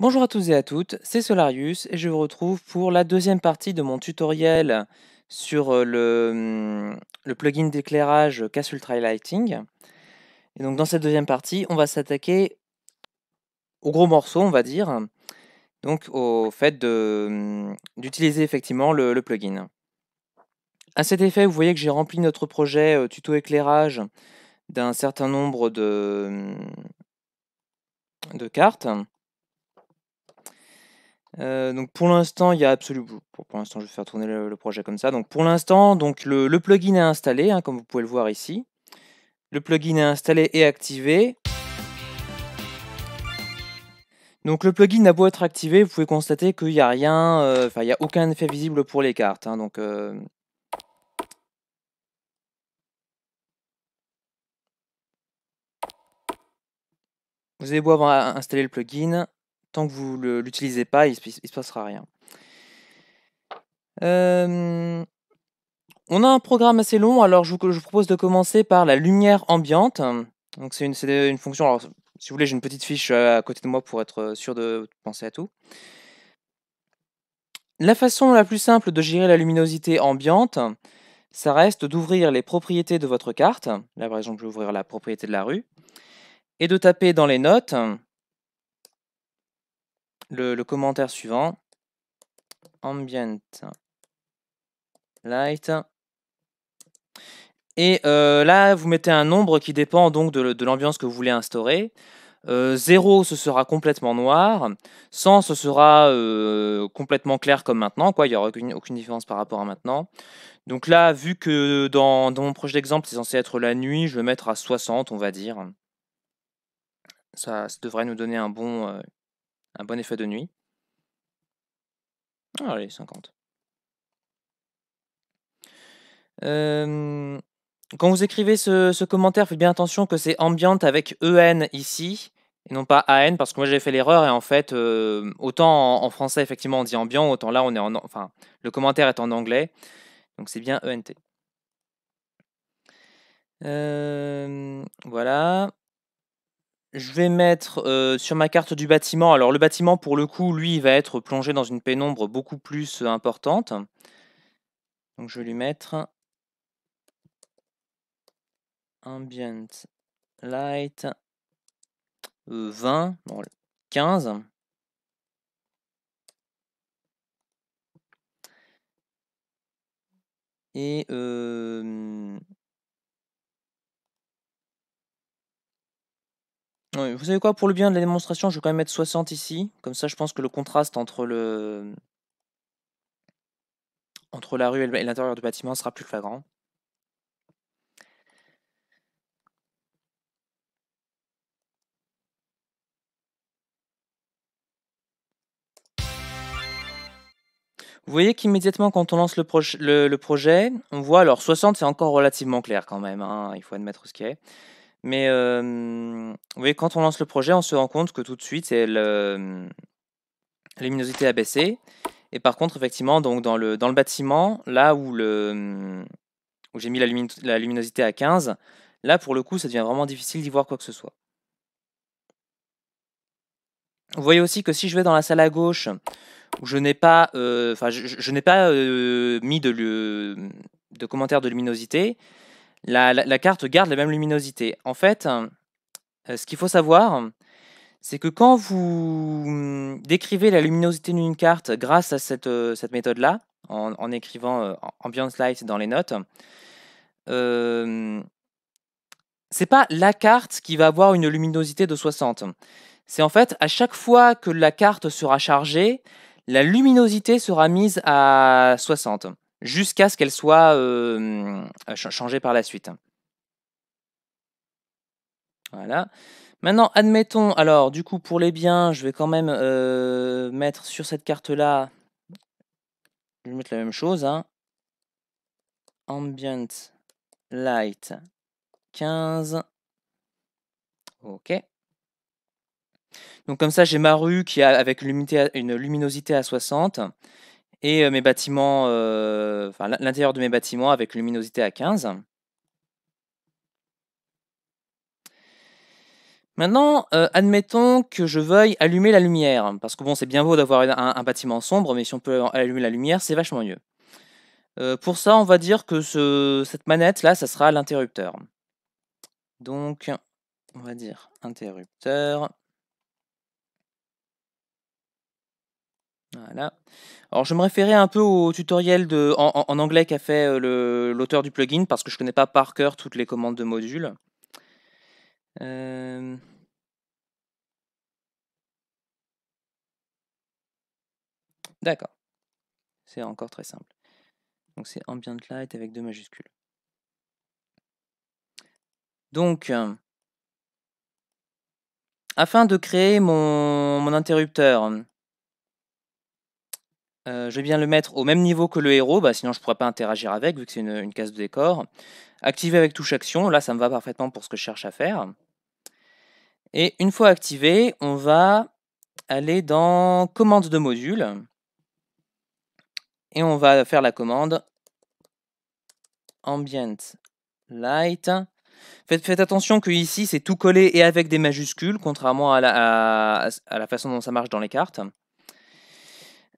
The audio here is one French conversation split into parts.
Bonjour à tous et à toutes, c'est Solarius et je vous retrouve pour la deuxième partie de mon tutoriel sur euh, hmm, le, plugin d'éclairage Castle Lighting. Et donc dans cette deuxième partie, on va s'attaquer au gros morceau, on va dire, donc au fait hmm, d'utiliser effectivement le, plugin. À cet effet, vous voyez que j'ai rempli notre projet euh, tuto éclairage d'un certain nombre de hmm, cartes donc pour l'instant, il y a absolument. Pour, l'instant, je vais faire tourner le, projet comme ça. Donc pour l'instant, donc le, plugin est installé, hein, comme vous pouvez le voir ici. Le plugin est installé et activé. Donc le plugin a beau être activé, vous pouvez constater qu'il n'y a rien, enfin il n'y a aucun effet visible pour les cartes. Hein, donc vous avez beau avoir installé le plugin, tant que vous ne l'utilisez pas, il ne se, passera rien. Euh, on a un programme assez long, alors je vous, propose de commencer par la lumière ambiante. Donc c'est une, une, fonction, alors si vous voulez j'ai une petite fiche euh, à côté de moi pour être euh, sûr de penser à tout. La façon la plus simple de gérer la luminosité ambiante, ça reste d'ouvrir les propriétés de votre carte. Là par exemple je vais ouvrir la propriété de la rue. Et de taper dans les notes le, commentaire suivant. Ambient light. Et euh, là, vous mettez un nombre qui dépend donc de, l'ambiance que vous voulez instaurer. 0, euh, ce sera complètement noir. 100, ce sera euh, complètement clair comme maintenant. Quoi. Il n'y aura aucune, différence par rapport à maintenant. Donc là, vu que dans, mon projet d'exemple, c'est censé être la nuit, je vais mettre à 60, on va dire. ça devrait nous donner un bon, un bon effet de nuit. Ah, allez, 50. Euh, quand vous écrivez ce, commentaire, faites bien attention que c'est ambiante avec EN ici, et non pas AN, parce que moi j'ai fait l'erreur, et en fait, euh, autant en, français, effectivement, on dit ambiant, autant là, on est en, enfin, le commentaire est en anglais, donc c'est bien ENT. Euh, voilà. Je vais mettre euh, sur ma carte du bâtiment. Alors le bâtiment, pour le coup, lui, il va être plongé dans une pénombre beaucoup plus euh, importante. Donc je vais lui mettre ambient light 20, euh, 15. Et vous savez quoi, pour le bien de la démonstration, je vais quand même mettre 60 ici. Comme ça, je pense que le contraste entre le entre la rue et l'intérieur du bâtiment sera plus flagrant. Vous voyez qu'immédiatement quand on lance le, projet, on voit, alors 60 c'est encore relativement clair quand même, hein, il faut admettre ce qui est. Mais quand on lance le projet, on se rend compte que tout de suite, la luminosité a baissé. Et par contre, effectivement, donc dans le, bâtiment, là où, j'ai mis la, luminosité à 15, là, pour le coup, ça devient vraiment difficile d'y voir quoi que ce soit. Vous voyez aussi que si je vais dans la salle à gauche, où je n'ai pas, euh, je, n'ai pas mis de, de commentaires de luminosité, la, carte garde la même luminosité. En fait, euh, ce qu'il faut savoir, c'est que quand vous mm, décrivez la luminosité d'une carte grâce à cette, euh, méthode-là, en, écrivant euh, Ambiance Light dans les notes, euh, c'est pas la carte qui va avoir une luminosité de 60. C'est en fait à chaque fois que la carte sera chargée, la luminosité sera mise à 60 jusqu'à ce qu'elle soit changée par la suite. Voilà. Maintenant, admettons, alors du coup pour les biens, je vais quand même mettre sur cette carte-là, je vais mettre la même chose, hein. ambient light 15, ok. Donc comme ça j'ai ma rue qui a avec une luminosité à 60, et euh, mes bâtiments, euh, enfin, l'intérieur de mes bâtiments avec luminosité à 15. Maintenant, euh, admettons que je veuille allumer la lumière, parce que bon, c'est bien beau d'avoir un, bâtiment sombre, mais si on peut allumer la lumière, c'est vachement mieux. pour ça, on va dire que cette manette-là, ça sera l'interrupteur. Donc, on va dire interrupteur. Voilà. Alors, je me référais un peu au tutoriel en, anglais qu'a fait euh, l'auteur du plugin parce que je ne connais pas par cœur toutes les commandes de module. Euh, d'accord. C'est encore très simple. Donc, c'est ambient light avec deux majuscules. Donc, euh, afin de créer mon interrupteur, euh, je vais bien le mettre au même niveau que le héros, bah, sinon je ne pourrais pas interagir avec, vu que c'est une, case de décor. Activer avec touche action, là ça me va parfaitement pour ce que je cherche à faire. Et une fois activé, on va aller dans commande de module. Et on va faire la commande ambient light. Faites, attention que ici c'est tout collé et avec des majuscules, contrairement à la façon dont ça marche dans les cartes.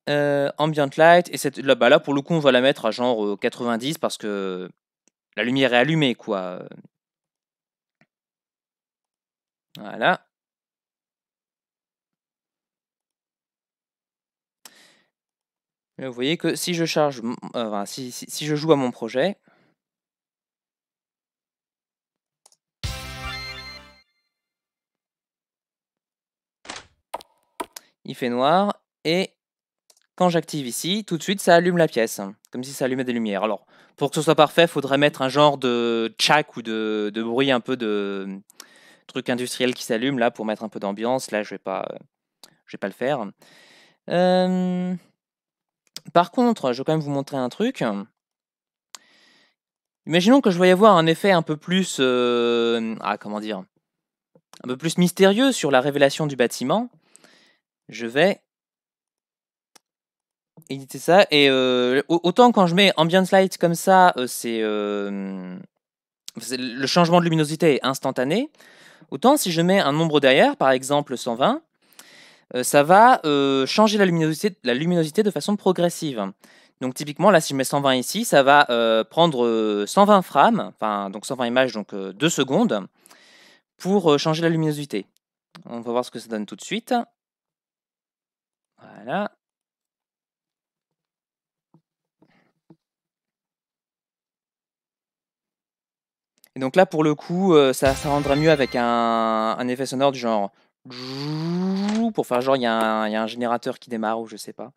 Euh, ambient light, et cette, là, bah là, pour le coup, on va la mettre à genre 90 euh, parce que la lumière est allumée, quoi. Voilà. vous voyez que si je charge, euh, enfin, si, si je joue à mon projet, il fait noir et quand j'active ici, tout de suite, ça allume la pièce, hein, comme si ça allumait des lumières. Alors, pour que ce soit parfait, il faudrait mettre un genre de tchac ou de, bruit un peu de hum, truc industriel qui s'allume, là, pour mettre un peu d'ambiance. Là, je vais pas, vais pas le faire. Hum, par contre, je vais quand même vous montrer un truc. Imaginons que je vais avoir un effet un peu plus... Euh, ah, comment dire Un peu plus mystérieux sur la révélation du bâtiment. Je vais éditer ça. Et euh, autant quand je mets Ambient light comme ça, euh, euh, c'est le changement de luminosité est instantané. Autant si je mets un nombre derrière, par exemple 120, ça va changer la luminosité, la luminosité de façon progressive. Donc typiquement là, si je mets 120 ici, ça va prendre 120 frames, enfin donc 120 images, donc 2 secondes, pour changer la luminosité. On va voir ce que ça donne tout de suite. Voilà. Et donc là, pour le coup, euh, ça, rendrait rendra mieux avec un, effet sonore du genre pour faire genre il y, a un générateur qui démarre ou je sais pas.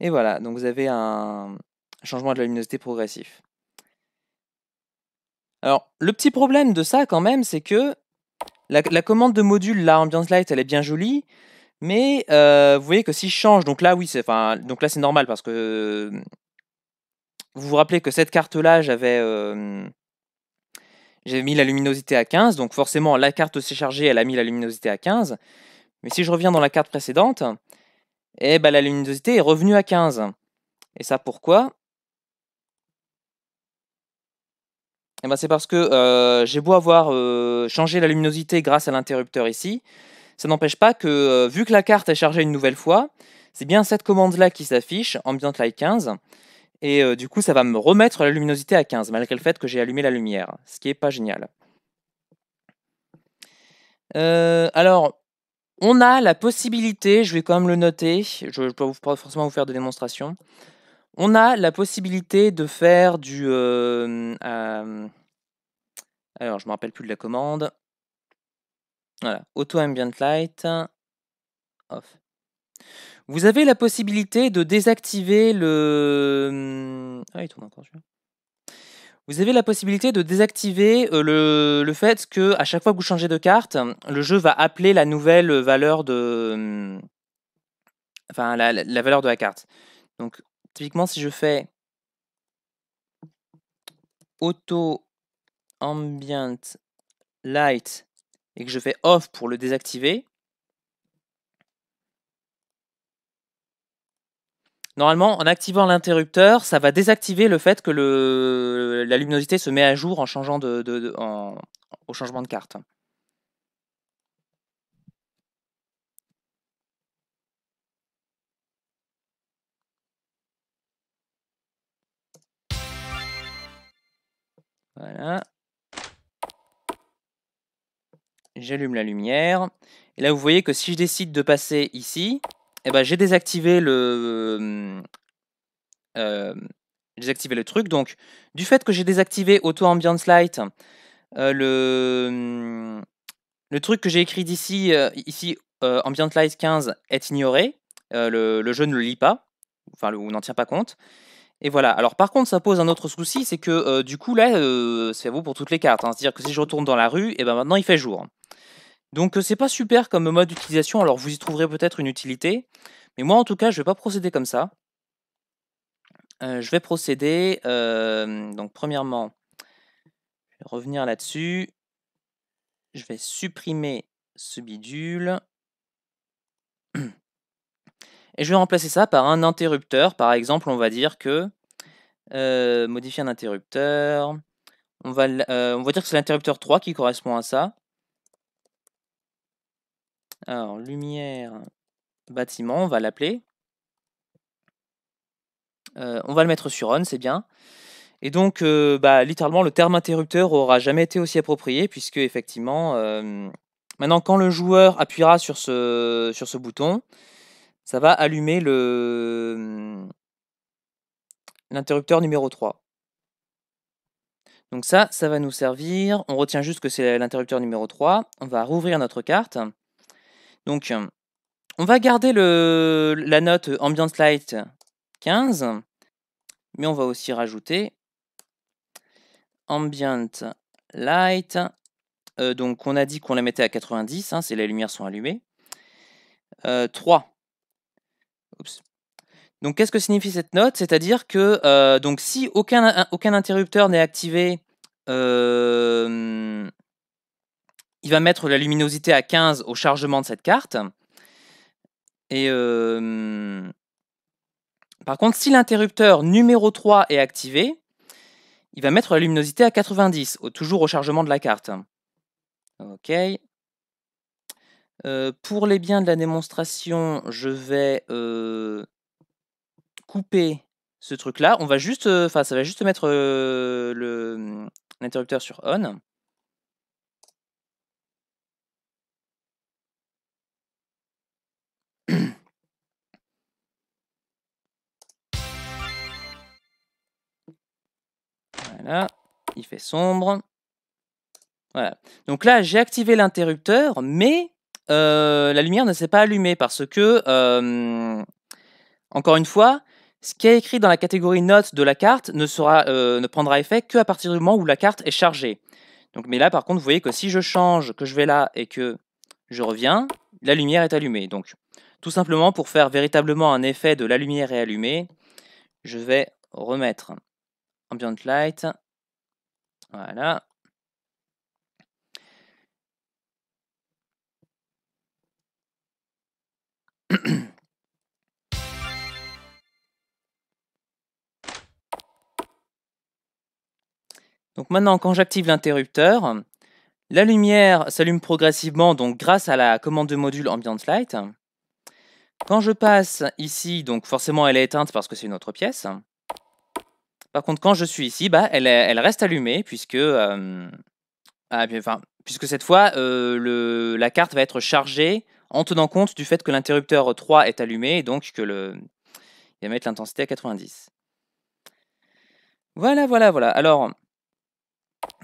Et voilà, donc vous avez un changement de la luminosité progressif. Alors, le petit problème de ça quand même, c'est que la, commande de module, la ambiance light, elle est bien jolie, mais euh, vous voyez que si je change, donc là oui, c'est, donc là c'est normal parce que vous vous rappelez que cette carte-là, j'avais mis la luminosité à 15, donc forcément la carte s'est chargée, elle a mis la luminosité à 15. Mais si je reviens dans la carte précédente, eh ben, la luminosité est revenue à 15. Et ça pourquoi eh ben, C'est parce que j'ai beau avoir changé la luminosité grâce à l'interrupteur ici, ça n'empêche pas que, vu que la carte est chargée une nouvelle fois, c'est bien cette commande-là qui s'affiche, ambient light 15, et euh, du coup, ça va me remettre la luminosité à 15, malgré le fait que j'ai allumé la lumière, ce qui n'est pas génial. Euh, alors, on a la possibilité, je vais quand même le noter, je ne peux pas forcément vous faire de démonstration, on a la possibilité de faire du... Euh, alors, je ne me rappelle plus de la commande. Voilà, auto ambient light, off. Vous avez la possibilité de désactiver le. Hum, ah, Vous avez la possibilité de désactiver euh, le, fait que à chaque fois que vous changez de carte, le jeu va appeler la nouvelle valeur de. Hum, enfin, la, la valeur de la carte. Donc, typiquement, si je fais auto ambient light et que je fais off pour le désactiver, Normalement, en activant l'interrupteur, ça va désactiver le fait que la luminosité se met à jour en changeant au changement de carte. Voilà. J'allume la lumière. Et là, vous voyez que si je décide de passer ici, eh ben, j'ai désactivé le, euh, désactivé le truc. Donc, du fait que j'ai désactivé Auto Ambiance Light, euh, le, le truc que j'ai écrit d'ici, euh, ici, Ambient Light 15 est ignoré. Le, jeu ne le lit pas, enfin, ou n'en tient pas compte. Et voilà. Alors, par contre, ça pose un autre souci, c'est que du coup, là, c'est à vous pour toutes les cartes. Hein. C'est-à-dire que si je retourne dans la rue, et eh ben maintenant il fait jour. Donc euh, c'est pas super comme mode d'utilisation, alors vous y trouverez peut-être une utilité, mais moi en tout cas je vais pas procéder comme ça. Euh, je vais procéder, euh, donc premièrement, je vais revenir là-dessus, je vais supprimer ce bidule, et je vais remplacer ça par un interrupteur, par exemple on va dire que, modifier un interrupteur, on va, on va dire que c'est l'interrupteur 3 qui correspond à ça, alors, lumière bâtiment, on va l'appeler. Euh, on va le mettre sur on, c'est bien. Et donc, euh, bah, littéralement, le terme interrupteur aura jamais été aussi approprié, puisque effectivement, euh, maintenant, quand le joueur appuiera sur ce, sur ce bouton, ça va allumer le hum, l'interrupteur numéro 3. Donc ça, ça va nous servir. On retient juste que c'est l'interrupteur numéro 3. On va rouvrir notre carte. Donc, euh, on va garder le, la note Ambient Light 15, mais on va aussi rajouter Ambient Light. Euh, donc, on a dit qu'on la mettait à 90, hein, si les lumières sont allumées. 3. Euh, donc, qu'est-ce que signifie cette note C'est-à-dire que donc, si aucun, aucun interrupteur n'est activé il va mettre la luminosité à 15 au chargement de cette carte. Et Par contre, si l'interrupteur numéro 3 est activé, il va mettre la luminosité à 90, toujours au chargement de la carte. Ok. Euh, pour les biens de la démonstration, je vais euh, couper ce truc-là. On va juste, euh, ça va juste mettre mmh, l'interrupteur sur on. il fait sombre. Voilà. Donc là, j'ai activé l'interrupteur, mais euh, la lumière ne s'est pas allumée parce que, euh, encore une fois, ce qui est écrit dans la catégorie notes de la carte ne, sera, euh, ne prendra effet qu'à partir du moment où la carte est chargée. Donc, mais là, par contre, vous voyez que si je change, que je vais là et que je reviens, la lumière est allumée. Donc, tout simplement pour faire véritablement un effet de la lumière est allumée, je vais remettre ambient light. Voilà. Donc maintenant, quand j'active l'interrupteur, la lumière s'allume progressivement donc grâce à la commande de module Ambient Light. Quand je passe ici, donc forcément elle est éteinte parce que c'est une autre pièce. Par contre, quand je suis ici, bah, elle, reste allumée puisque, ah, puisque cette fois, la carte va être chargée en tenant compte du fait que l'interrupteur 3 est allumé et donc que le, il va mettre l'intensité à 90. Voilà, voilà, voilà. Alors,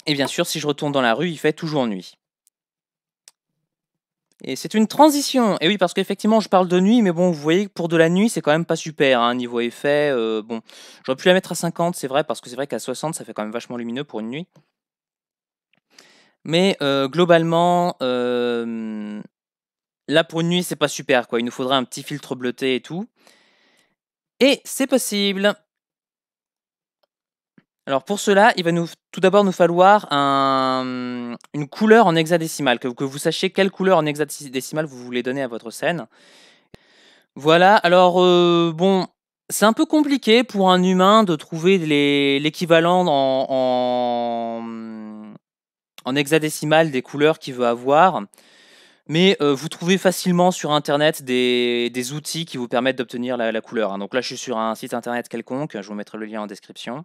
et bien sûr, si je retourne dans la rue, il fait toujours nuit. Et c'est une transition. Et oui, parce qu'effectivement, je parle de nuit, mais bon, vous voyez pour de la nuit, c'est quand même pas super, hein, niveau effet. Euh, bon, j'aurais pu la mettre à 50, c'est vrai, parce que c'est vrai qu'à 60, ça fait quand même vachement lumineux pour une nuit. Mais euh, globalement, euh, là pour une nuit, c'est pas super, quoi. Il nous faudrait un petit filtre bleuté et tout. Et c'est possible. Alors pour cela, il va nous, tout d'abord nous falloir une couleur en hexadécimal, que, vous sachiez quelle couleur en hexadécimal vous voulez donner à votre scène. Voilà, alors euh, bon, c'est un peu compliqué pour un humain de trouver l'équivalent en, hexadécimal des couleurs qu'il veut avoir, mais euh, vous trouvez facilement sur Internet des, outils qui vous permettent d'obtenir la, couleur. Hein. Donc là, je suis sur un site Internet quelconque, je vous mettrai le lien en description.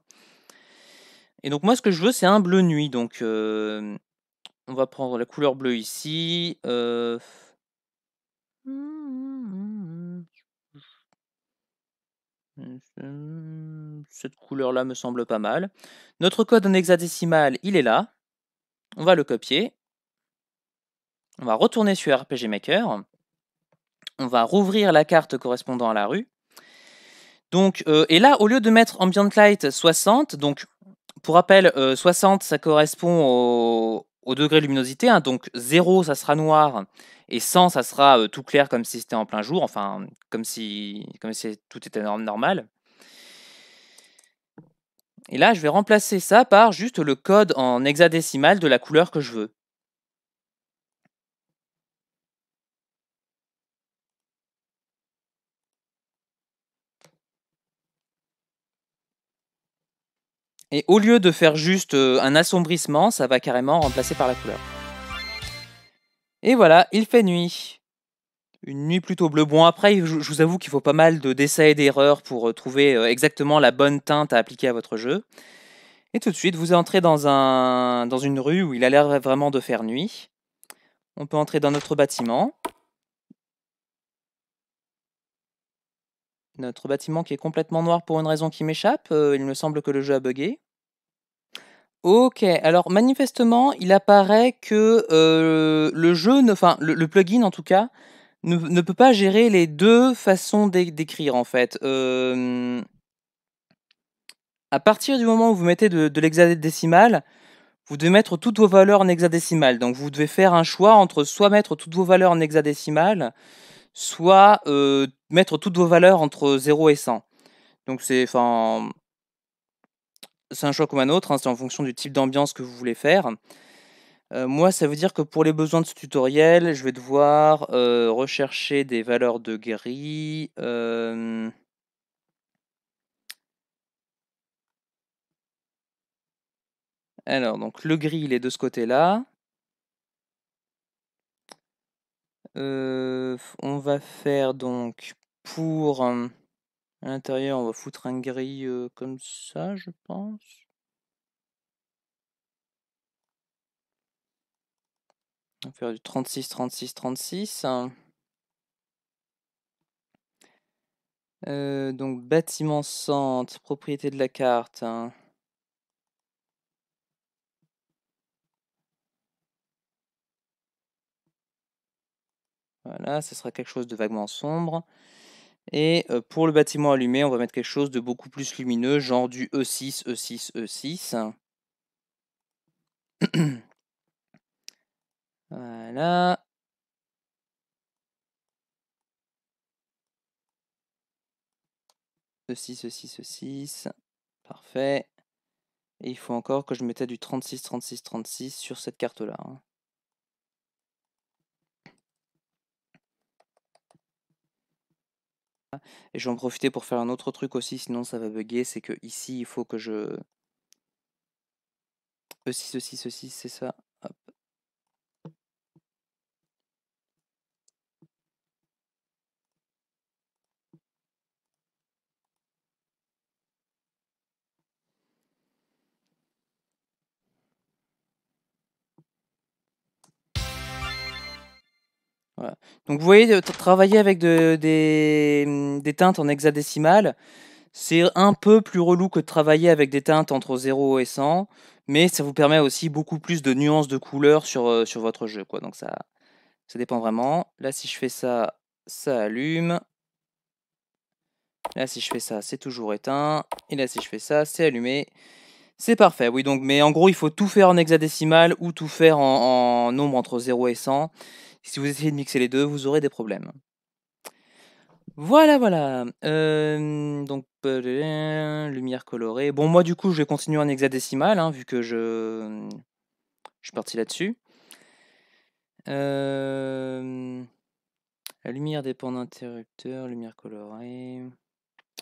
Et donc moi ce que je veux c'est un bleu nuit. Donc euh, on va prendre la couleur bleue ici. Euh, cette couleur là me semble pas mal. Notre code en hexadécimal il est là. On va le copier. On va retourner sur RPG Maker. On va rouvrir la carte correspondant à la rue. Donc, euh, et là, au lieu de mettre Ambient Light 60, donc pour rappel, 60, euh, ça correspond au, degré de luminosité. Hein, donc 0, ça sera noir. Et 100, ça sera euh, tout clair comme si c'était en plein jour. Enfin, comme si, comme si tout était normal. Et là, je vais remplacer ça par juste le code en hexadécimal de la couleur que je veux. Et au lieu de faire juste euh, un assombrissement, ça va carrément remplacer par la couleur. Et voilà, il fait nuit. Une nuit plutôt bleue. Bon, après, je vous avoue qu'il faut pas mal d'essais et d'erreurs pour euh, trouver euh, exactement la bonne teinte à appliquer à votre jeu. Et tout de suite, vous entrez dans, un, dans une rue où il a l'air vraiment de faire nuit. On peut entrer dans notre bâtiment. Notre bâtiment qui est complètement noir pour une raison qui m'échappe. Euh, il me semble que le jeu a bugué. Ok, alors manifestement, il apparaît que euh, le jeu, enfin le, plugin en tout cas, ne, peut pas gérer les deux façons d'écrire en fait. Euh, à partir du moment où vous mettez de, l'hexadécimal, vous devez mettre toutes vos valeurs en hexadécimal. Donc vous devez faire un choix entre soit mettre toutes vos valeurs en hexadécimal, soit mettre toutes vos valeurs entre 0 et 100. Donc c'est enfin c'est un choix comme un autre, hein, c'est en fonction du type d'ambiance que vous voulez faire. Euh, moi, ça veut dire que pour les besoins de ce tutoriel, je vais devoir euh, rechercher des valeurs de gris. Euh, Alors, donc le gris, il est de ce côté-là. on va faire donc pour l'intérieur, on va foutre un gris comme ça, je pense. On va faire du 36, 36, 36. donc bâtiment centre, propriété de la carte. Hein. Voilà, ce sera quelque chose de vaguement sombre. Et pour le bâtiment allumé, on va mettre quelque chose de beaucoup plus lumineux, genre du E6, E6, E6. voilà. E6, E6, E6. Parfait. Et il faut encore que je mette du 36, 36, 36 sur cette carte-là. Hein. Et je vais en profiter pour faire un autre truc aussi, sinon ça va bugger, c'est que ici il faut que je... ceci, ceci, ceci, c'est ça. Donc vous voyez, travailler avec mmh, des, teintes en hexadécimal, c'est un peu plus relou que de travailler avec des teintes entre 0 et 100, mais ça vous permet aussi beaucoup plus de nuances de couleurs sur, euh, sur votre jeu. Quoi. Donc ça, ça dépend vraiment. Là, si je fais ça, ça allume. Là, si je fais ça, c'est toujours éteint. Et là, si je fais ça, c'est allumé. C'est parfait, oui. donc Mais en gros, il faut tout faire en hexadécimal ou tout faire en, en nombre entre 0 et 100. Si vous essayez de mixer les deux, vous aurez des problèmes. Voilà, voilà. donc, lumière colorée. Bon, moi, du coup, je vais continuer en hexadécimal, hein, vu que je, mmh, je suis parti là-dessus. la lumière dépend d'interrupteur, lumière colorée.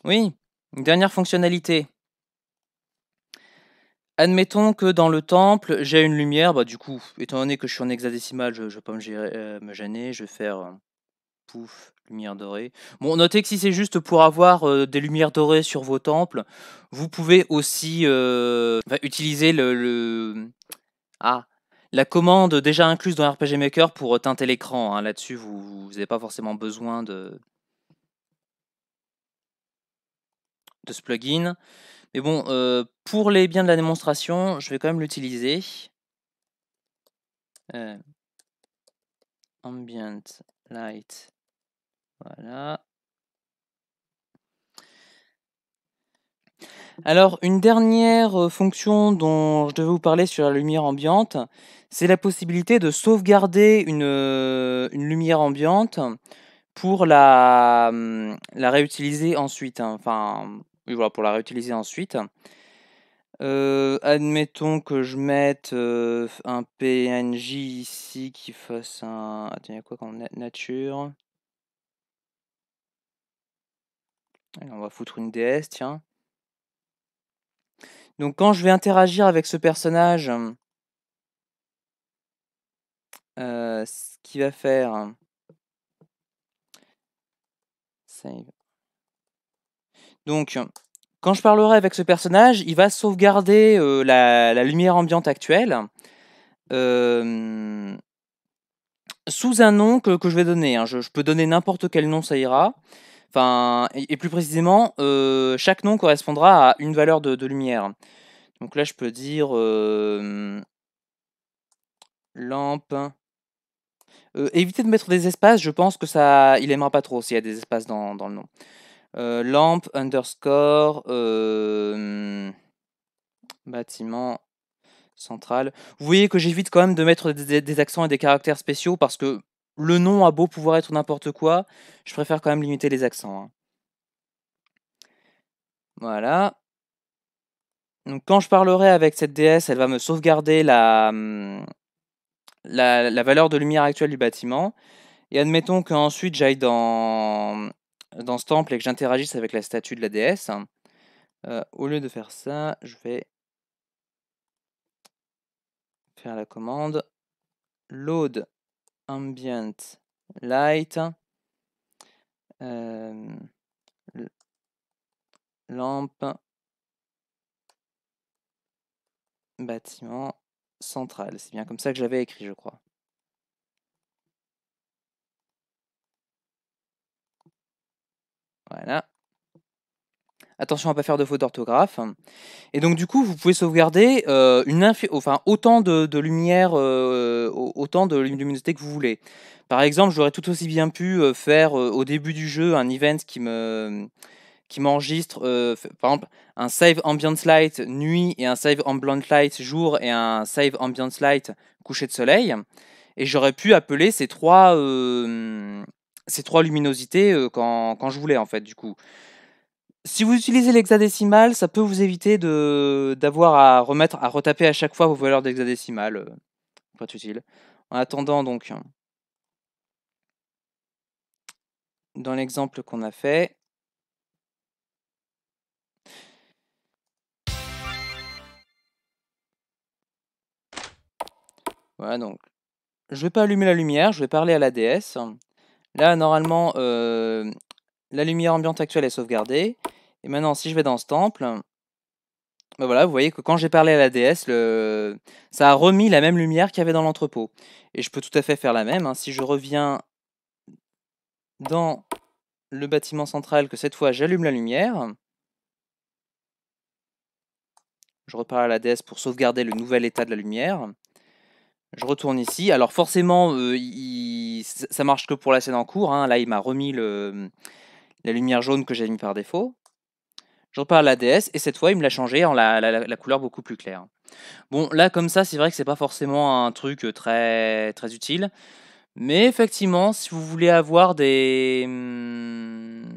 Oui, une dernière fonctionnalité. Admettons que dans le temple, j'ai une lumière. Bah, du coup, étant donné que je suis en hexadécimal, je ne vais pas euh, me, gêner. Je vais faire euh, pouf, lumière dorée. Bon, notez que si c'est juste pour avoir euh, des lumières dorées sur vos temples, vous pouvez aussi bah, utiliser le, Ah, la commande déjà incluse dans RPG Maker pour teinter l'écran. Hein. Là-dessus, vous n'avez pas forcément besoin de, de ce plugin. Mais bon, euh, pour les biens de la démonstration, je vais quand même l'utiliser. Euh, ambient light. Voilà. Alors, une dernière euh, fonction dont je devais vous parler sur la lumière ambiante, c'est la possibilité de sauvegarder une, lumière ambiante pour la, hum, la réutiliser ensuite. Hein. Enfin, oui, voilà, pour la réutiliser ensuite. Euh, admettons que je mette euh, un PNJ ici qui fasse un. Attends, il y a quoi comme nature On va foutre une DS, tiens. Donc quand je vais interagir avec ce personnage, euh, ce qu'il va faire. Save. Donc, quand je parlerai avec ce personnage, il va sauvegarder euh, la, lumière ambiante actuelle euh, sous un nom que, je vais donner. Hein. Je, peux donner n'importe quel nom, ça ira. Enfin, et, plus précisément, euh, chaque nom correspondra à une valeur de, lumière. Donc là, je peux dire lampe. évitez de mettre des espaces, je pense que ça, il aimera pas trop s'il y a des espaces dans le nom. Euh, lampe underscore euh, bâtiment central. Vous voyez que j'évite quand même de mettre des, accents et des caractères spéciaux parce que le nom a beau pouvoir être n'importe quoi, je préfère quand même limiter les accents. Hein. Voilà. Donc quand je parlerai avec cette déesse, elle va me sauvegarder la, hmm, la, la valeur de lumière actuelle du bâtiment. Et admettons qu'ensuite j'aille dans dans ce temple et que j'interagisse avec la statue de la déesse. Euh, au lieu de faire ça, je vais faire la commande load ambient light euh, lampe bâtiment central. C'est bien comme ça que j'avais écrit, je crois. Voilà. Attention à pas faire de faute d'orthographe. Et donc du coup, vous pouvez sauvegarder euh, enfin, autant de, lumière, euh, autant de luminosité que vous voulez. Par exemple, j'aurais tout aussi bien pu euh, faire au début du jeu un event qui me qui m'enregistre, par exemple, un save ambient light nuit et un save ambient light jour et un save ambient light coucher de soleil. Et j'aurais pu appeler ces trois, ces trois luminosités quand, je voulais en fait du coup. Si vous utilisez l'hexadécimal, ça peut vous éviter d'avoir à remettre, à retaper à chaque fois vos valeurs d'hexadécimal. Pas utile. En attendant donc, dans l'exemple qu'on a fait, Voilà donc. Je vais pas allumer la lumière, je vais parler à la déesse. Là, normalement, euh, la lumière ambiante actuelle est sauvegardée. Et maintenant, si je vais dans ce temple, ben voilà, vous voyez que quand j'ai parlé à la déesse, ça a remis la même lumière qu'il y avait dans l'entrepôt. Et je peux tout à fait faire la même. Hein. Si je reviens dans le bâtiment central, que cette fois j'allume la lumière, je repars à la déesse pour sauvegarder le nouvel état de la lumière. Je retourne ici. Alors forcément, euh, ça ne ça marche que pour la scène en cours. Hein. Là, il m'a remis le, la lumière jaune que j'ai mis par défaut. Je repars à la DS et cette fois, il me l'a changé en la, couleur beaucoup plus claire. Bon, là, comme ça, c'est vrai que c'est pas forcément un truc euh, très, très utile. Mais effectivement, si vous voulez avoir des... Hmm,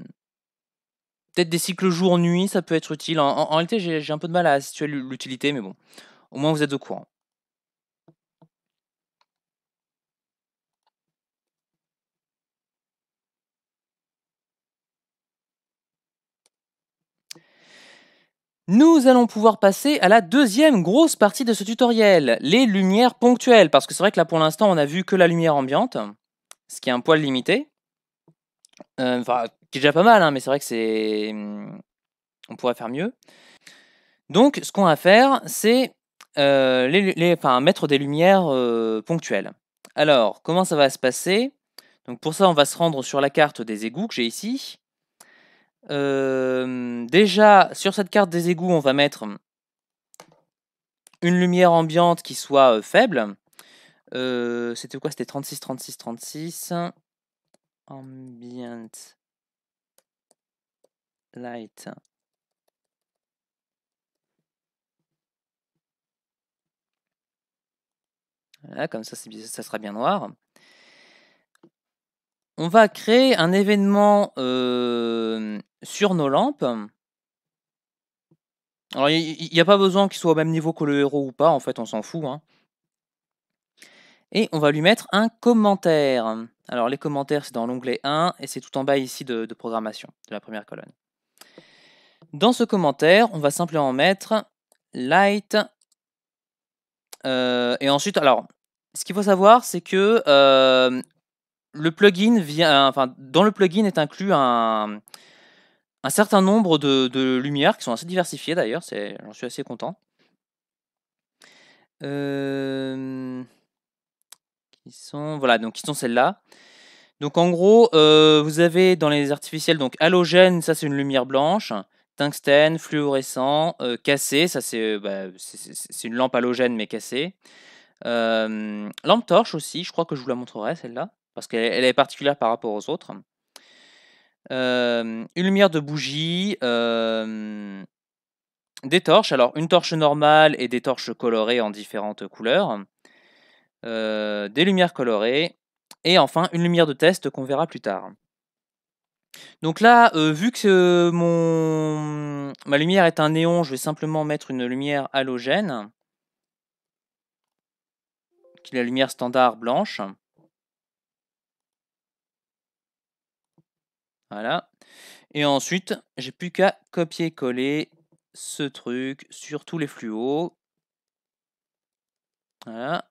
peut-être des cycles jour-nuit, ça peut être utile. En, en réalité, j'ai un peu de mal à situer l'utilité, mais bon. Au moins, vous êtes au courant. Nous allons pouvoir passer à la deuxième grosse partie de ce tutoriel, les lumières ponctuelles, parce que c'est vrai que là pour l'instant on a vu que la lumière ambiante, ce qui est un poil limité, euh, enfin qui est déjà pas mal, hein, mais c'est vrai que c'est... Hum, on pourrait faire mieux. Donc ce qu'on va faire, c'est euh, mettre des lumières euh, ponctuelles. Alors, comment ça va se passer Donc pour ça, on va se rendre sur la carte des égouts que j'ai ici déjà, sur cette carte des égouts, on va mettre une lumière ambiante qui soit faible. C'était quoi C'était 36, 36, 36. Ambient light. Voilà, comme ça, ça sera bien noir on va créer un événement sur nos lampes. Alors, il n'y a pas besoin qu'il soit au même niveau que le héros ou pas, en fait, on s'en fout. Hein. Et on va lui mettre un commentaire. Alors, les commentaires, c'est dans l'onglet 1 et c'est tout en bas ici de, programmation, de la première colonne. Dans ce commentaire, on va simplement mettre light. Euh, et ensuite, alors, ce qu'il faut savoir, c'est que le plugin vient, enfin, dans le plugin est inclus un, un certain nombre de, lumières qui sont assez diversifiées d'ailleurs, j'en suis assez content. Euh, qui sont, voilà, donc qui sont celles-là. Donc en gros, euh, vous avez dans les artificiels donc halogène, ça c'est une lumière blanche, tungstène, fluorescent, euh, cassé, ça bah, c'est une lampe halogène mais cassée. lampe torche aussi, je crois que je vous la montrerai celle-là parce qu'elle est particulière par rapport aux autres. une lumière de bougie, des torches, alors une torche normale et des torches colorées en différentes couleurs, des lumières colorées, et enfin une lumière de test qu'on verra plus tard. Donc là, vu que mon... ma lumière est un néon, je vais simplement mettre une lumière halogène, qui est la lumière standard blanche. Voilà. Et ensuite, j'ai plus qu'à copier-coller ce truc sur tous les fluos. Voilà.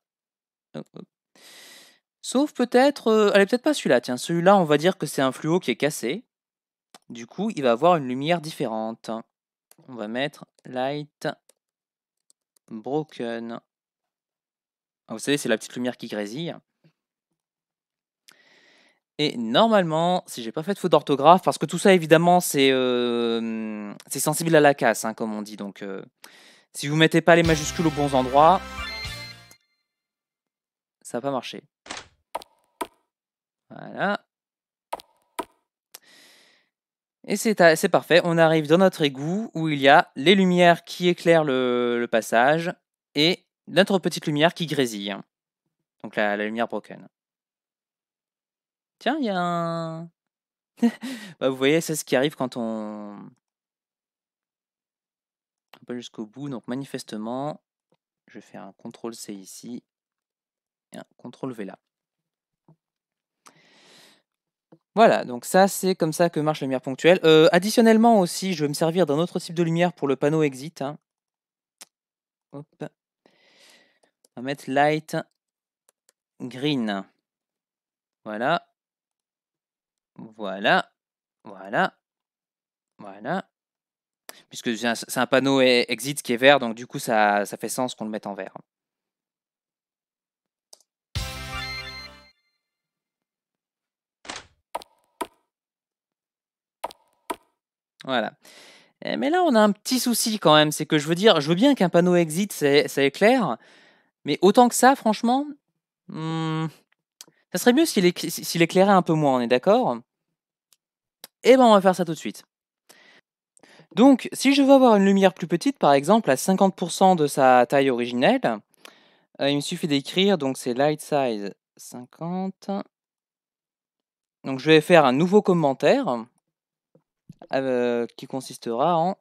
Sauf peut-être... Euh, elle allez, peut-être pas celui-là. Tiens, celui-là, on va dire que c'est un fluo qui est cassé. Du coup, il va avoir une lumière différente. On va mettre light broken. Ah, vous savez, c'est la petite lumière qui grésille. Et normalement, si j'ai pas fait de faute d'orthographe, parce que tout ça évidemment c'est euh, sensible à la casse, hein, comme on dit. Donc euh, si vous mettez pas les majuscules aux bons endroits, ça va pas marcher. Voilà. Et c'est parfait, on arrive dans notre égout où il y a les lumières qui éclairent le, passage et notre petite lumière qui grésille. Donc la lumière broken. Tiens, il y a un. Bah, vous voyez, c'est ce qui arrive quand on. Pas jusqu'au bout. Donc, manifestement, je vais faire un CTRL C ici et un CTRL V là. Voilà, donc ça c'est comme ça que marche la lumière ponctuelle. Euh, additionnellement aussi, je vais me servir d'un autre type de lumière pour le panneau exit. Hein. On va mettre light green. Voilà. Voilà, voilà, voilà. Puisque c'est un, panneau exit qui est vert, donc du coup ça, fait sens qu'on le mette en vert. Voilà. Eh, mais là, on a un petit souci quand même, c'est que je veux dire, je veux bien qu'un panneau exit, ça éclaire, mais autant que ça, franchement, hmm, ça serait mieux s'il éclairait un peu moins, on est d'accord et eh ben on va faire ça tout de suite. Donc, si je veux avoir une lumière plus petite, par exemple à 50% de sa taille originelle, euh, il me suffit d'écrire, donc c'est light size 50. Donc je vais faire un nouveau commentaire euh, qui consistera en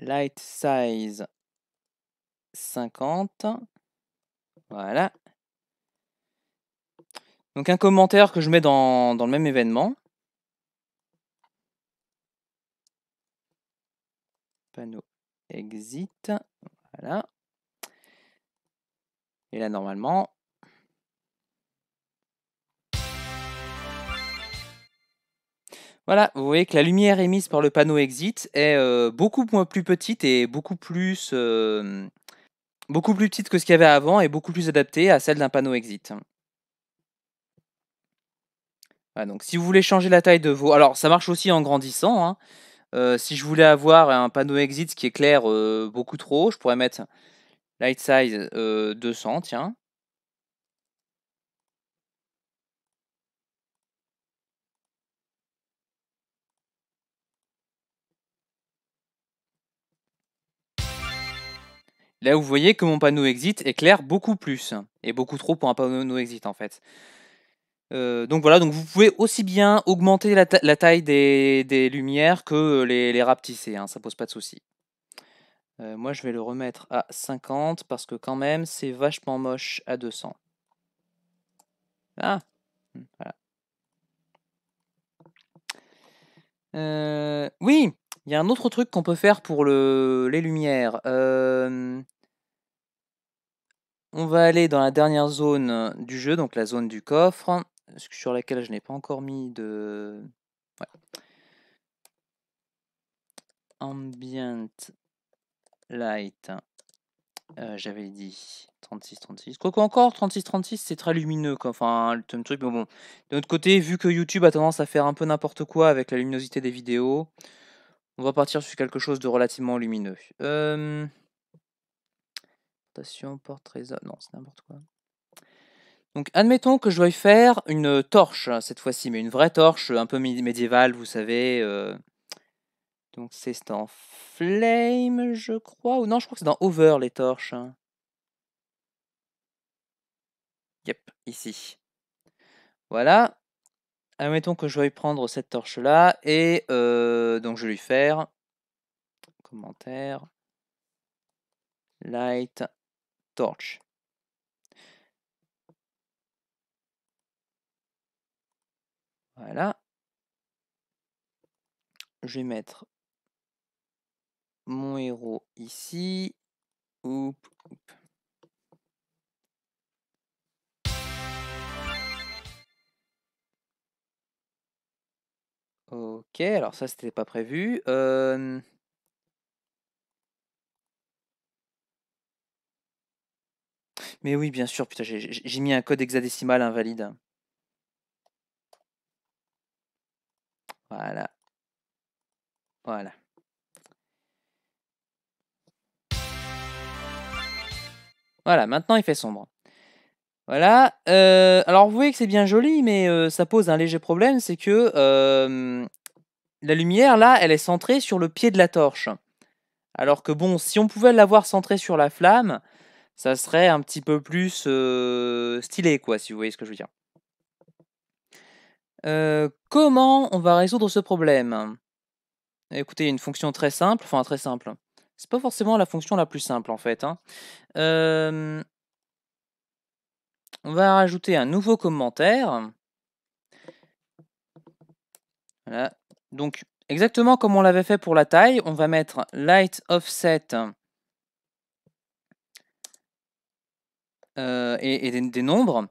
light size 50. Voilà. Donc un commentaire que je mets dans le même événement. panneau exit. Voilà. Et là, normalement, Voilà, vous voyez que la lumière émise par le panneau exit est euh, beaucoup moins plus petite et beaucoup plus, euh, beaucoup plus petite que ce qu'il y avait avant et beaucoup plus adaptée à celle d'un panneau exit. Voilà, donc si vous voulez changer la taille de vos... Alors ça marche aussi en grandissant, hein, euh, si je voulais avoir un panneau exit qui éclaire euh, beaucoup trop je pourrais mettre light size 200, euh, tiens. Là, vous voyez que mon panneau exit éclaire beaucoup plus, et beaucoup trop pour un panneau exit en fait. Euh, donc voilà, donc vous pouvez aussi bien augmenter la, taille des, lumières que les, les rapetisser, hein, ça pose pas de souci. Euh, moi je vais le remettre à 50 parce que quand même c'est vachement moche à 200. Ah hmm, voilà. Euh, oui, il y a un autre truc qu'on peut faire pour les lumières. on va aller dans la dernière zone du jeu, donc la zone du coffre sur laquelle je n'ai pas encore mis de... Ambient light. Hein. Euh, j'avais dit 36-36. Quoi encore 36-36, c'est très lumineux. Quoi. Enfin, le truc, mais bon. De notre côté, vu que YouTube a tendance à faire un peu n'importe quoi avec la luminosité des vidéos, on va partir sur quelque chose de relativement lumineux. Euh... Portrait, non, c'est n'importe quoi. Donc admettons que je veuille faire une euh, torche hein, cette fois-ci, mais une vraie torche euh, un peu médiévale, vous savez. Euh. Donc c'est en Flame, je crois, ou non, je crois que c'est dans Over les torches. Hein. Yep, ici. Voilà. Admettons que je veuille prendre cette torche-là, et donc je vais lui faire commentaire light torch. Voilà. Je vais mettre mon héros ici. Oup, Ok, alors ça c'était pas prévu. Mais oui, bien sûr, putain, j'ai mis un code hexadécimal invalide. Voilà. Voilà. Voilà, maintenant il fait sombre. Voilà. Euh, alors vous voyez que c'est bien joli, mais euh, ça pose un léger problème, c'est que euh, la lumière là, elle est centrée sur le pied de la torche. Alors que bon, si on pouvait l'avoir centrée sur la flamme, ça serait un petit peu plus stylé, quoi, si vous voyez ce que je veux dire comment on va résoudre ce problème Écoutez, une fonction très simple, enfin très simple. C'est pas forcément la fonction la plus simple en fait. Hein. on va rajouter un nouveau commentaire. Voilà. Donc exactement comme on l'avait fait pour la taille, on va mettre light offset et, des nombres.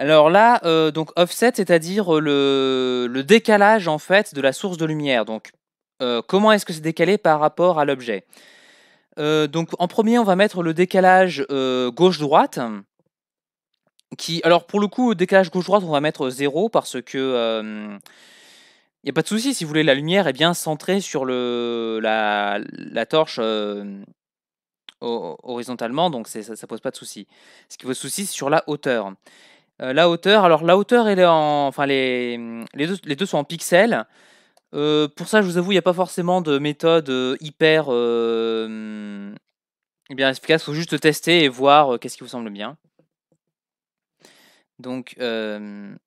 Alors là, euh, donc offset, c'est-à-dire euh, le, décalage en fait de la source de lumière. Donc, euh, comment est-ce que c'est décalé par rapport à l'objet Donc, en premier, on va mettre le décalage gauche-droite. Qui, alors pour le coup, décalage gauche-droite, on va mettre 0 parce que il n'y a pas de souci si vous voulez la lumière est bien centrée sur le, la, torche horizontalement, donc ça ne pose pas de souci. Ce qui pose souci, c'est sur la hauteur. Euh, la hauteur, alors la hauteur, elle est en, enfin les, les, deux, sont en pixels. Euh, pour ça, je vous avoue, il n'y a pas forcément de méthode euh, hyper eh bien efficace. Il faut juste tester et voir qu'est-ce qui vous semble bien. Donc, moi,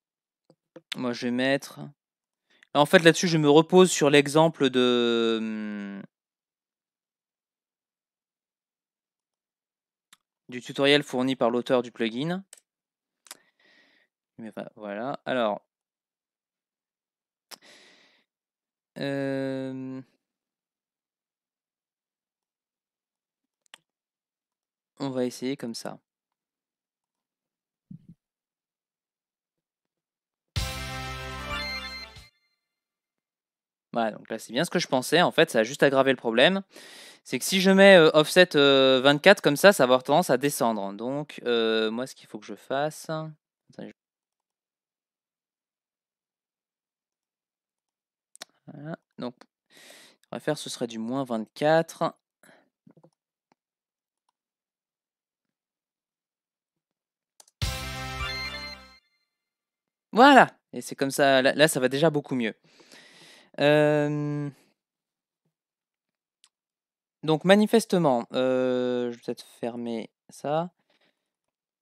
je vais mettre. En fait, là-dessus, je me repose sur l'exemple de du tutoriel fourni par l'auteur du plugin voilà. Alors. On va essayer comme ça. Voilà, donc là c'est bien ce que je pensais, en fait ça a juste aggravé le problème. C'est que si je mets offset 24 comme ça, ça va avoir tendance à descendre. Donc moi ce qu'il faut que je fasse, Donc, on va faire, ce serait du moins 24. Voilà Et c'est comme ça, là, ça va déjà beaucoup mieux. Donc manifestement, euh, je vais peut-être fermer ça.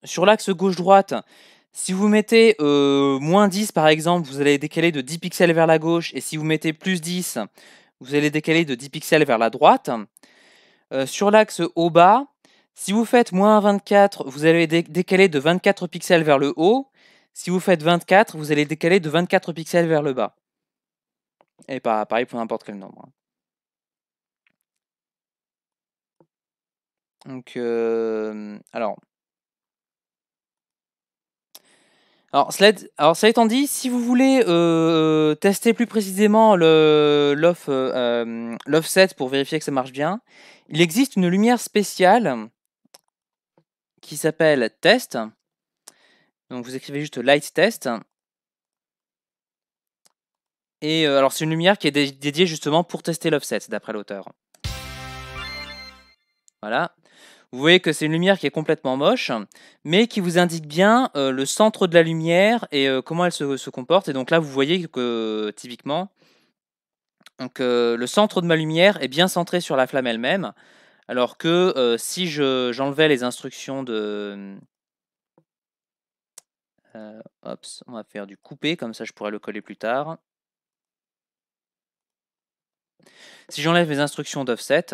Sur l'axe gauche-droite, si vous mettez euh, moins 10 par exemple, vous allez décaler de 10 pixels vers la gauche, et si vous mettez plus 10, vous allez décaler de 10 pixels vers la droite. Euh, sur l'axe haut-bas, si vous faites moins 24, vous allez décaler de 24 pixels vers le haut. Si vous faites 24, vous allez décaler de 24 pixels vers le bas. Et pareil pour n'importe quel nombre. Hein. Donc, euh, alors, Alors, cela, alors, étant dit, si vous voulez euh, euh, tester plus précisément l'offset euh, pour vérifier que ça marche bien, il existe une lumière spéciale qui s'appelle test. Donc vous écrivez juste light test. Et alors c'est une lumière qui est dédiée justement pour tester l'offset d'après l'auteur. Voilà. Vous voyez que c'est une lumière qui est complètement moche, mais qui vous indique bien euh, le centre de la lumière et euh, comment elle se, comporte. Et donc là, vous voyez que typiquement, donc, euh, le centre de ma lumière est bien centré sur la flamme elle-même, alors que si j'enlevais les instructions de... Ops, on va faire du couper, comme ça je pourrais le coller plus tard. Si j'enlève les instructions d'offset,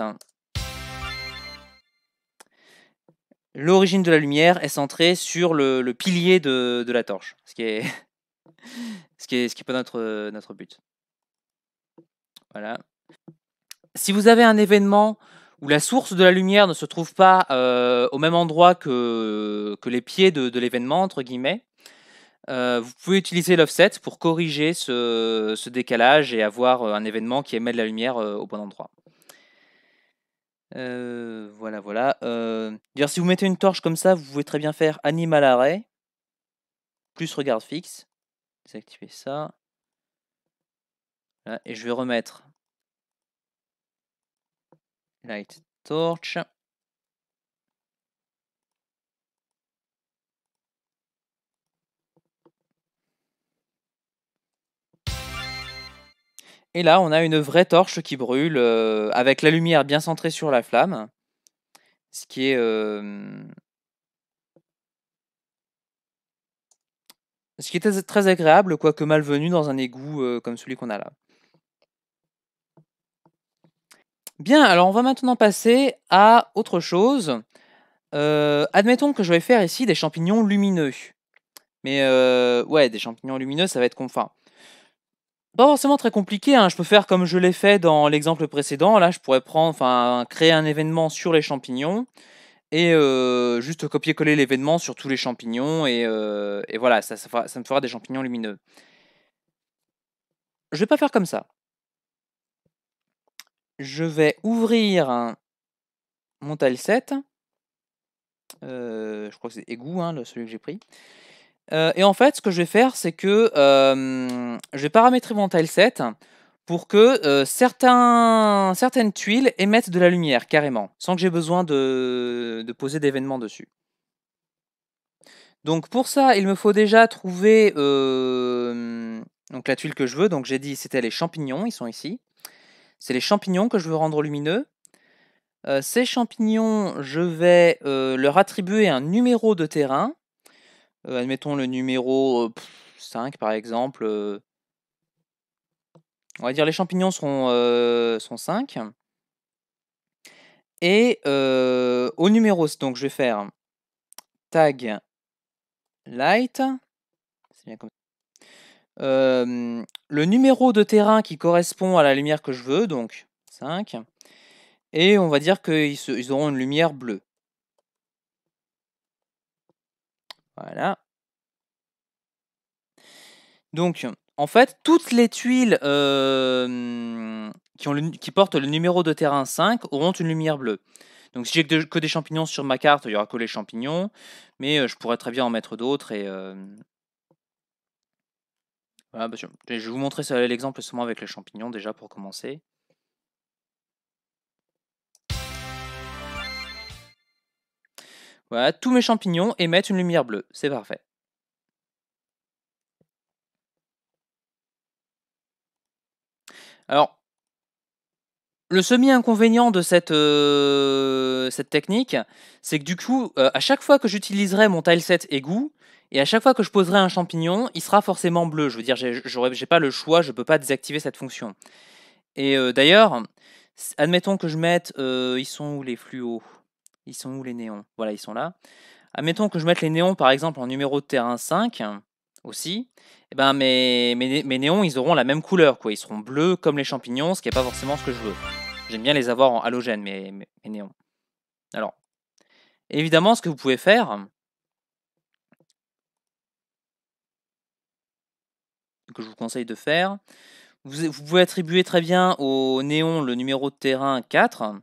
l'origine de la lumière est centrée sur le, pilier de, la torche, ce qui est ce qui est ce qui est pas notre notre but. Voilà. Si vous avez un événement où la source de la lumière ne se trouve pas euh, au même endroit que, que les pieds de, l'événement, entre guillemets, euh, vous pouvez utiliser l'offset pour corriger ce, décalage et avoir un événement qui émet de la lumière euh, au bon endroit. Euh, voilà, voilà. Euh, dire si vous mettez une torche comme ça, vous pouvez très bien faire animal arrêt plus regard fixe. Désactiver ça. et je vais remettre light torch. Et là, on a une vraie torche qui brûle euh, avec la lumière bien centrée sur la flamme. Ce qui est. Euh, ce qui très agréable, quoique malvenu dans un égout euh, comme celui qu'on a là. Bien, alors on va maintenant passer à autre chose. admettons que je vais faire ici des champignons lumineux. Mais ouais, des champignons lumineux, ça va être confin. Pas forcément très compliqué, hein. je peux faire comme je l'ai fait dans l'exemple précédent. Là, je pourrais prendre, enfin, créer un événement sur les champignons et euh, juste copier-coller l'événement sur tous les champignons et, euh, voilà, ça, me fera des champignons lumineux. Je vais pas faire comme ça. Je vais ouvrir mon tileset. Euh, je crois que c'est égout, hein, celui que j'ai pris. Euh, et en fait, ce que je vais faire, c'est que euh, je vais paramétrer mon tileset pour que euh, certaines tuiles émettent de la lumière carrément, sans que j'ai besoin de, poser d'événements dessus. Donc pour ça, il me faut déjà trouver la tuile que je veux. Donc j'ai dit c'était les champignons, ils sont ici. C'est les champignons que je veux rendre lumineux. ces champignons, je vais leur attribuer un numéro de terrain. Euh, admettons le numéro 5 par exemple. on va dire les champignons seront, sont 5. Et au numéro, donc je vais faire tag light. le numéro de terrain qui correspond à la lumière que je veux, donc 5. Et on va dire qu'ils ils auront une lumière bleue. Voilà. Donc, en fait, toutes les tuiles qui, portent le numéro de terrain 5 auront une lumière bleue. Donc si j'ai que, des champignons sur ma carte, il n'y aura que les champignons, mais je pourrais très bien en mettre d'autres. Et bah, je vais vous montrer l'exemple seulement avec les champignons déjà pour commencer. Voilà, tous mes champignons émettent une lumière bleue. C'est parfait. Alors, le semi-inconvénient de cette, euh, technique, c'est que du coup, euh, à chaque fois que j'utiliserai mon tileset égout, et à chaque fois que je poserai un champignon, il sera forcément bleu. Je veux dire, j'ai pas le choix, je peux pas désactiver cette fonction. Et euh, d'ailleurs, admettons que je mette... ils sont où les fluos ils sont où les néons Voilà, ils sont là. Admettons que je mette les néons par exemple en numéro de terrain 5 aussi, eh ben mes, mes, néons ils auront la même couleur, quoi. ils seront bleus comme les champignons, ce qui n'est pas forcément ce que je veux. J'aime bien les avoir en halogène, mes, néons. Alors, évidemment, ce que vous pouvez faire, que je vous conseille de faire. Vous, vous, pouvez attribuer très bien au néon le numéro de terrain 4.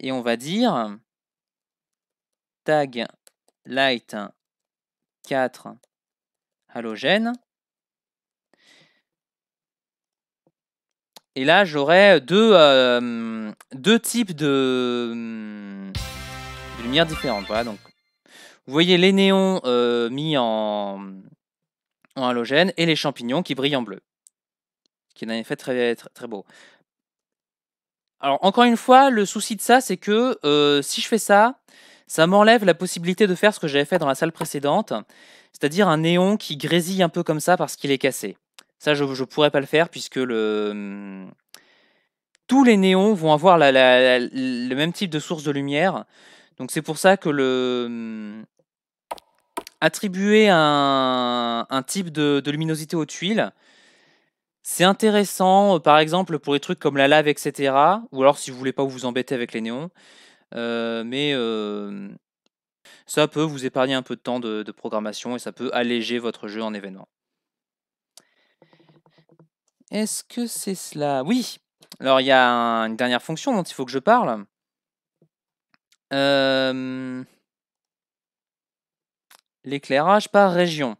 Et on va dire light 4 halogène. Et là, j'aurais deux, euh, deux types hum, de, lumières différentes. Voilà, donc, vous voyez les néons euh, mis en, halogène et les champignons qui brillent en bleu. Qui est un effet très, très, beau. Alors, encore une fois, le souci de ça, c'est que euh, si je fais ça, ça m'enlève la possibilité de faire ce que j'avais fait dans la salle précédente, c'est-à-dire un néon qui grésille un peu comme ça parce qu'il est cassé. Ça, je ne pourrais pas le faire puisque le... tous les néons vont avoir le même type de source de lumière. Donc c'est pour ça que le... Attribuer un, type de, luminosité aux tuiles, c'est intéressant, par exemple, pour les trucs comme la lave, etc. Ou alors, si vous ne voulez pas vous embêter avec les néons, mais ça peut vous épargner un peu de temps de, programmation et ça peut alléger votre jeu en événement. Est-ce que c'est cela Oui Alors il y a une dernière fonction dont il faut que je parle. L'éclairage par région.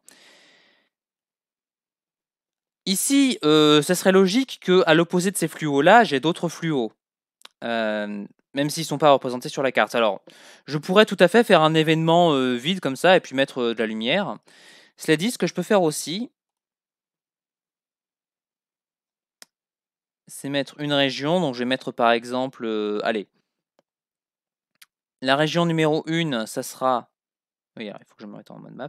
Ici, ça serait logique qu'à l'opposé de ces fluos-là, j'ai d'autres fluos même s'ils ne sont pas représentés sur la carte. Alors, je pourrais tout à fait faire un événement euh, vide comme ça et puis mettre euh, de la lumière. Cela dit, ce que je peux faire aussi, c'est mettre une région. Donc, je vais mettre par exemple, euh, allez, la région numéro 1, ça sera... Oui, il faut que je me mette en mode map.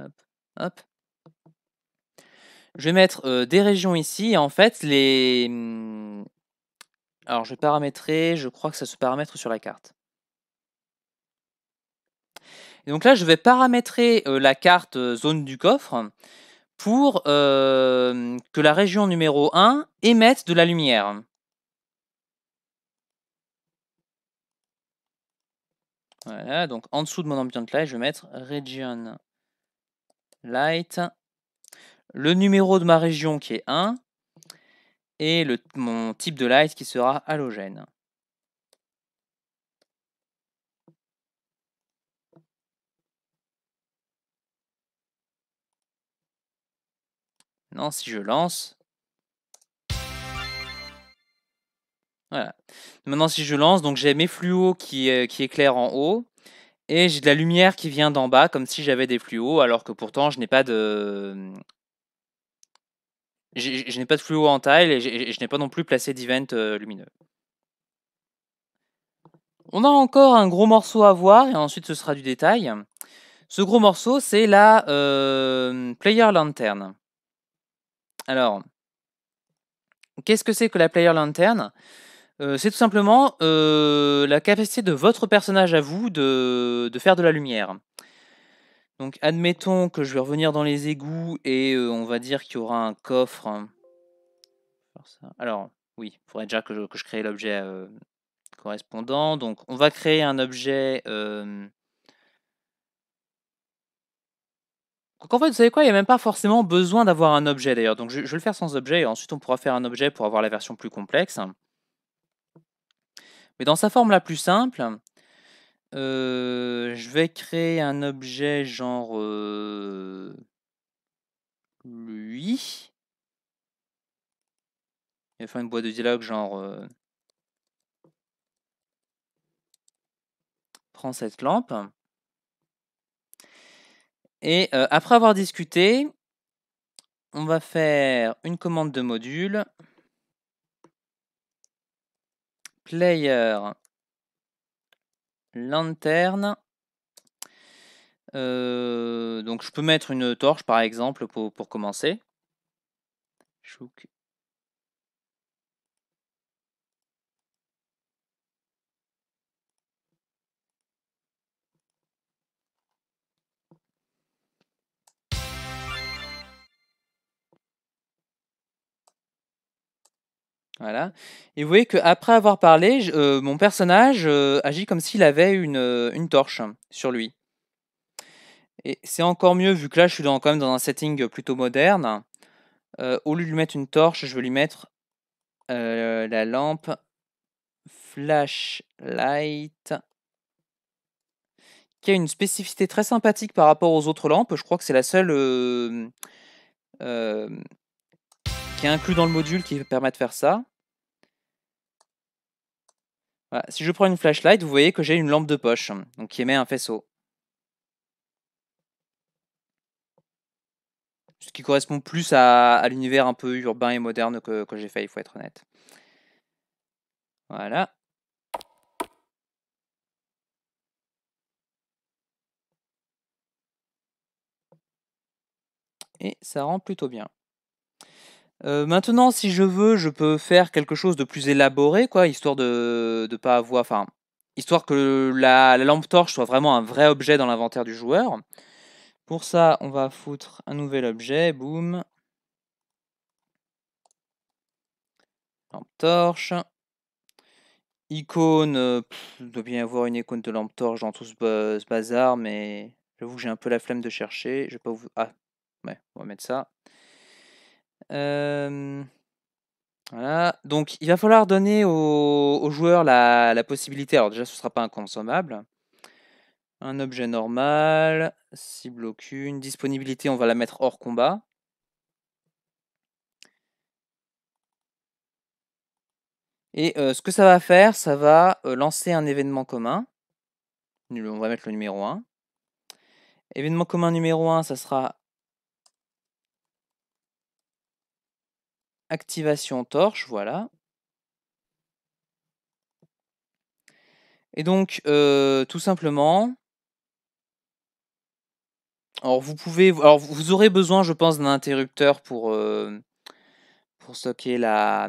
Hop, hop. Je vais mettre des régions ici. Et en fait, les hmm, alors je vais paramétrer, je crois que ça se paramètre sur la carte. donc là, je vais paramétrer la carte zone du coffre pour que la région numéro 1 émette de la lumière. Voilà, donc en dessous de mon ambient light, je vais mettre region light. Le numéro de ma région qui est 1 et le, mon type de light qui sera halogène. Non, si je lance... Voilà. Maintenant, si je lance, donc j'ai mes fluos qui, euh, qui éclairent en haut, et j'ai de la lumière qui vient d'en bas, comme si j'avais des fluos, alors que pourtant je n'ai pas de, je n'ai pas de fluo en tile et je n'ai pas non plus placé d'event euh, lumineux. On a encore un gros morceau à voir et ensuite ce sera du détail. Ce gros morceau, c'est la euh, Player lanterne. Alors, qu'est-ce que c'est que la Player lanterne euh, C'est tout simplement la capacité de votre personnage à vous de faire de la lumière. Donc admettons que je vais revenir dans les égouts et euh, on va dire qu'il y aura un coffre. Alors oui, il faudrait déjà que je, crée l'objet euh, correspondant. Donc on va créer un objet... Euh, Donc en fait, vous savez quoi, il n'y a même pas forcément besoin d'avoir un objet d'ailleurs. Donc je, je, vais le faire sans objet et ensuite on pourra faire un objet pour avoir la version plus complexe. Mais dans sa forme la plus simple, je vais créer un objet genre, lui. Et faire une boîte de dialogue genre, prends cette lampe. Et après avoir discuté, on va faire une commande de module player lanterne. Euh, donc je peux mettre une torche par exemple pour, pour commencer. Voilà. Et vous voyez qu'après avoir parlé, euh, mon personnage euh, agit comme s'il avait euh, une, torche sur lui. Et c'est encore mieux vu que là je suis dans, quand même dans un setting plutôt moderne. au lieu de lui mettre une torche, je vais lui mettre la lampe flashlight qui a une spécificité très sympathique par rapport aux autres lampes. Je crois que c'est la seule qui est inclus dans le module qui permet de faire ça. Si je prends une flashlight, vous voyez que j'ai une lampe de poche donc qui émet un faisceau. Ce qui correspond plus à, l'univers un peu urbain et moderne que, que j'ai fait, il faut être honnête. Voilà. Et ça rend plutôt bien. Euh, maintenant, si je veux, je peux faire quelque chose de plus élaboré, quoi, histoire de ne pas avoir, enfin, histoire que la, lampe torche soit vraiment un vrai objet dans l'inventaire du joueur. Pour ça, on va foutre un nouvel objet, boum. Lampe torche. Icône, euh, il doit bien y avoir une icône de lampe torche dans tout ce, bazar, mais j'avoue que j'ai un peu la flemme de chercher. Je vais vous... Ah, ouais, on va mettre ça voilà. Donc, il va falloir donner aux, joueurs la, possibilité. Alors, déjà, ce ne sera pas inconsommable. Un objet normal, cible aucune, disponibilité, on va la mettre hors combat. Et euh, ce que ça va faire, ça va euh, lancer un événement commun. On va mettre le numéro 1. Événement commun numéro 1, ça sera activation torche, voilà. Et donc, tout simplement, alors vous pouvez, alors vous aurez besoin, je pense, d'un interrupteur pour pour stocker la,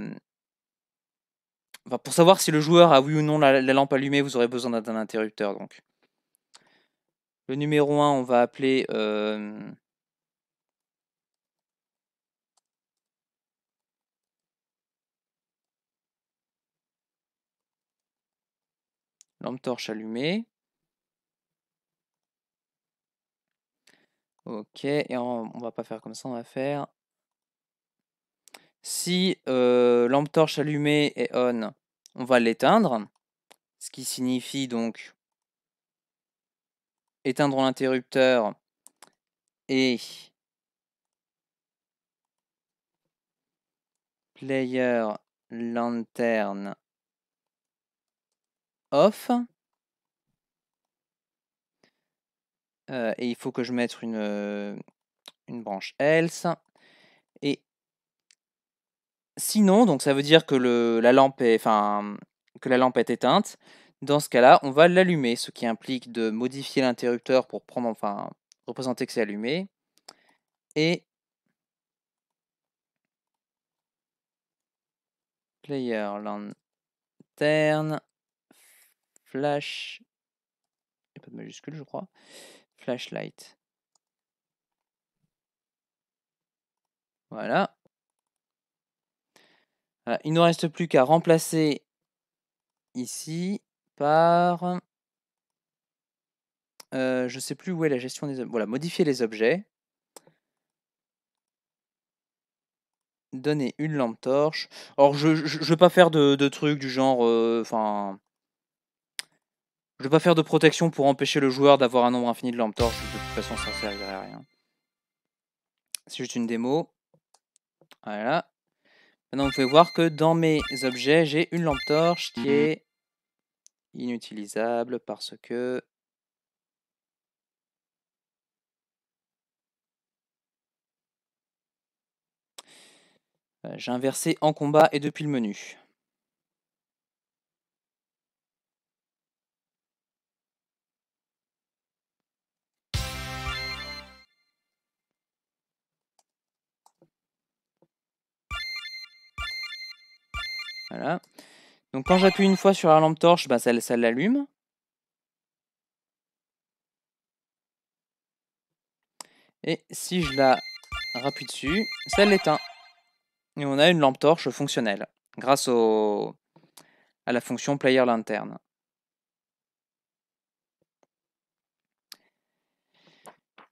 pour savoir si le joueur a oui ou non la, lampe allumée, vous aurez besoin d'un interrupteur. Donc, le numéro 1, on va appeler Lampe torche allumée. Ok, et on, va pas faire comme ça, on va faire... Si euh, lampe torche allumée est on, on va l'éteindre. Ce qui signifie donc éteindre l'interrupteur et player lanterne off. Euh, et il faut que je mette une, euh, une branche else. Et sinon, donc ça veut dire que, la, lampe est, enfin, que la lampe est éteinte. Dans ce cas-là, on va l'allumer, ce qui implique de modifier l'interrupteur pour prendre, enfin, représenter que c'est allumé. Et player lantern flash, il n'y a pas de majuscule je crois, flashlight. Voilà. Il ne reste plus qu'à remplacer ici par... Euh, je ne sais plus où est la gestion des objets. Voilà, modifier les objets. Donner une lampe torche. Or, je ne veux pas faire de, trucs du genre... Euh, enfin, je vais pas faire de protection pour empêcher le joueur d'avoir un nombre infini de lampes torches. De toute façon, ça ne sert à rien. C'est juste une démo. Voilà. Maintenant, vous pouvez voir que dans mes objets, j'ai une lampe torche qui mhm. est inutilisable parce que... Euh, j'ai inversé en combat et depuis le menu. Donc quand j'appuie une fois sur la lampe torche, bah, ça, l'allume. Et si je la rappuie dessus, ça l'éteint. Et on a une lampe torche fonctionnelle, grâce à la fonction player lanterne.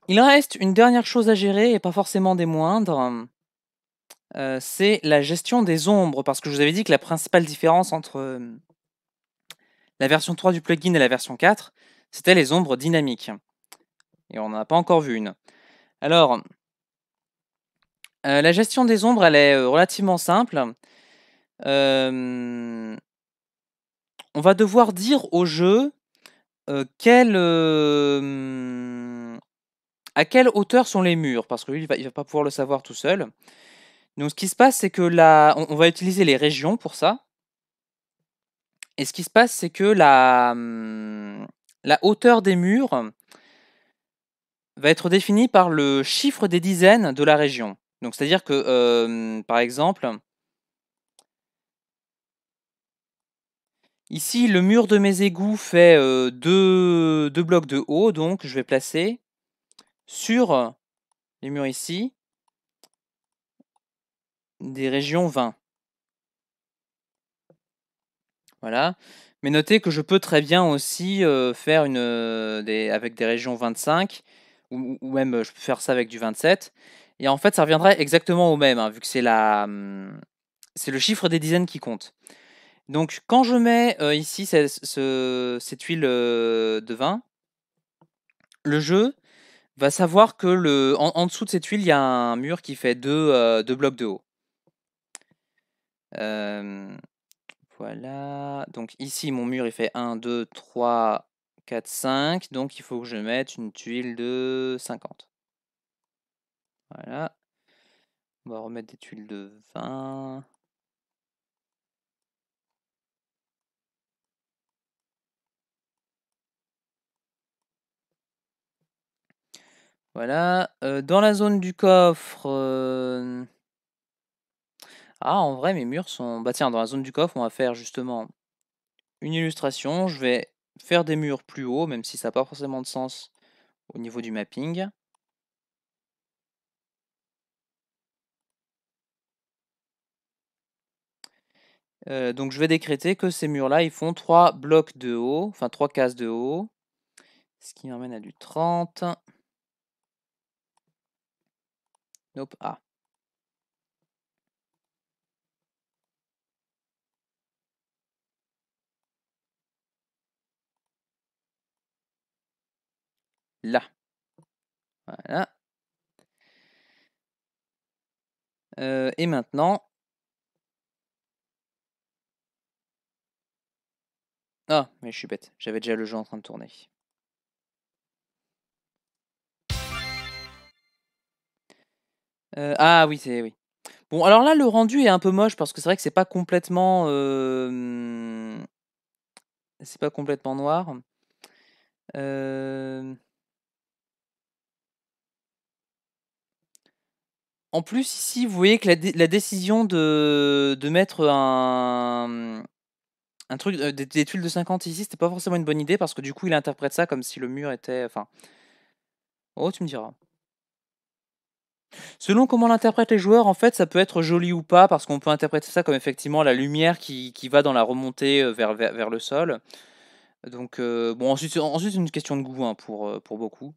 Il reste une dernière chose à gérer, et pas forcément des moindres. Euh, c'est la gestion des ombres, parce que je vous avais dit que la principale différence entre euh, la version 3 du plugin et la version 4, c'était les ombres dynamiques. Et on n'en a pas encore vu une. Alors, euh, la gestion des ombres, elle est relativement simple. on va devoir dire au jeu quelle, à quelle hauteur sont les murs, parce que lui, il ne va, pas pouvoir le savoir tout seul. Donc ce qui se passe, c'est que la... on, va utiliser les régions pour ça. Et ce qui se passe, c'est que la, hmm, la hauteur des murs va être définie par le chiffre des dizaines de la région. Donc c'est-à-dire que, euh, par exemple, ici, le mur de mes égouts fait euh, deux blocs de haut, donc je vais placer sur les murs ici des régions 20. Voilà. Mais notez que je peux très bien aussi faire une, avec des régions 25, ou, même je peux faire ça avec du 27. Et en fait, ça reviendrait exactement au même, hein, vu que c'est mmh, c'est le chiffre des dizaines qui compte. Donc quand je mets ici cette huile de vin, le jeu va savoir que le, en, dessous de cette huile, il y a un mur qui fait deux blocs de haut voilà. Donc ici, mon mur, il fait 1, 2, 3, 4, 5. Donc il faut que je mette une tuile de 50. Voilà. On va remettre des tuiles de 20. Voilà. dans la zone du coffre... Ah, en vrai, mes murs sont. Bah tiens, dans la zone du coffre, on va faire justement une illustration. Je vais faire des murs plus hauts, même si ça n'a pas forcément de sens au niveau du mapping. Euh, donc je vais décréter que ces murs-là, ils font 3 blocs de haut, enfin 3 cases de haut, ce qui m'amène à du 30. Nope, ah. là. Voilà. Euh, et maintenant... Ah, mais je suis bête. J'avais déjà le jeu en train de tourner. Euh, ah oui, c'est... Oui. Bon, alors là, le rendu est un peu moche parce que c'est vrai que c'est pas complètement... Euh, c'est pas complètement noir. Euh... En plus, ici, vous voyez que la, décision de, mettre un, un truc, euh, des, tuiles de 50 ici, c'était pas forcément une bonne idée parce que du coup, il interprète ça comme si le mur était. Enfin. Oh, tu me diras. Selon comment l'interprètent les joueurs, en fait, ça peut être joli ou pas parce qu'on peut interpréter ça comme effectivement la lumière qui, va dans la remontée euh, vers, vers, le sol. Donc, euh, bon, ensuite, c'est une question de goût hein, pour, pour beaucoup.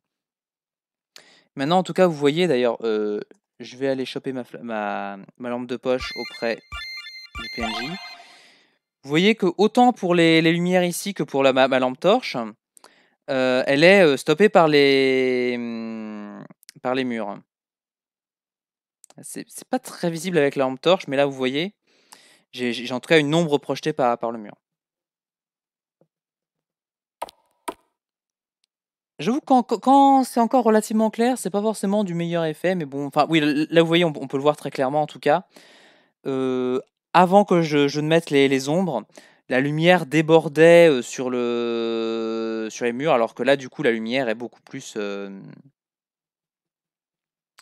Maintenant, en tout cas, vous voyez d'ailleurs, je vais aller choper ma, lampe de poche auprès du PNJ. Vous voyez que autant pour les, lumières ici que pour ma, lampe torche, euh, elle est euh, stoppée par les, hmm, par les murs. C'est pas très visible avec la lampe torche, mais là vous voyez, j'ai en tout cas une ombre projetée par le mur. J'avoue quand, quand c'est encore relativement clair, c'est pas forcément du meilleur effet, mais bon, enfin oui, là vous voyez, on, peut le voir très clairement en tout cas. avant que je, ne mette les, ombres, la lumière débordait sur, le, sur les murs, alors que là du coup la lumière est beaucoup plus... Euh,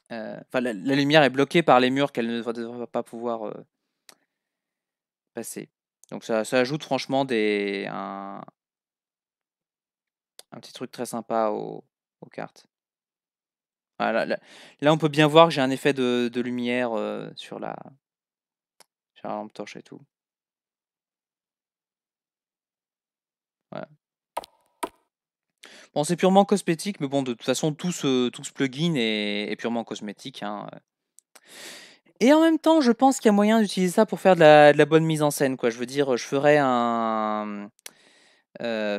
la, lumière est bloquée par les murs qu'elle ne devrait pas pouvoir passer. Donc ça, ajoute franchement des, un, un petit truc très sympa aux, cartes. Ah, là, on peut bien voir que j'ai un effet de, lumière euh, sur, la, sur la lampe torche et tout. Voilà. Bon, c'est purement cosmétique, mais bon, de toute façon, tout ce, ce plugin est, purement cosmétique. Hein, euh. Et en même temps, je pense qu'il y a moyen d'utiliser ça pour faire de la, bonne mise en scène. Quoi. Je veux dire, je ferais un. Euh,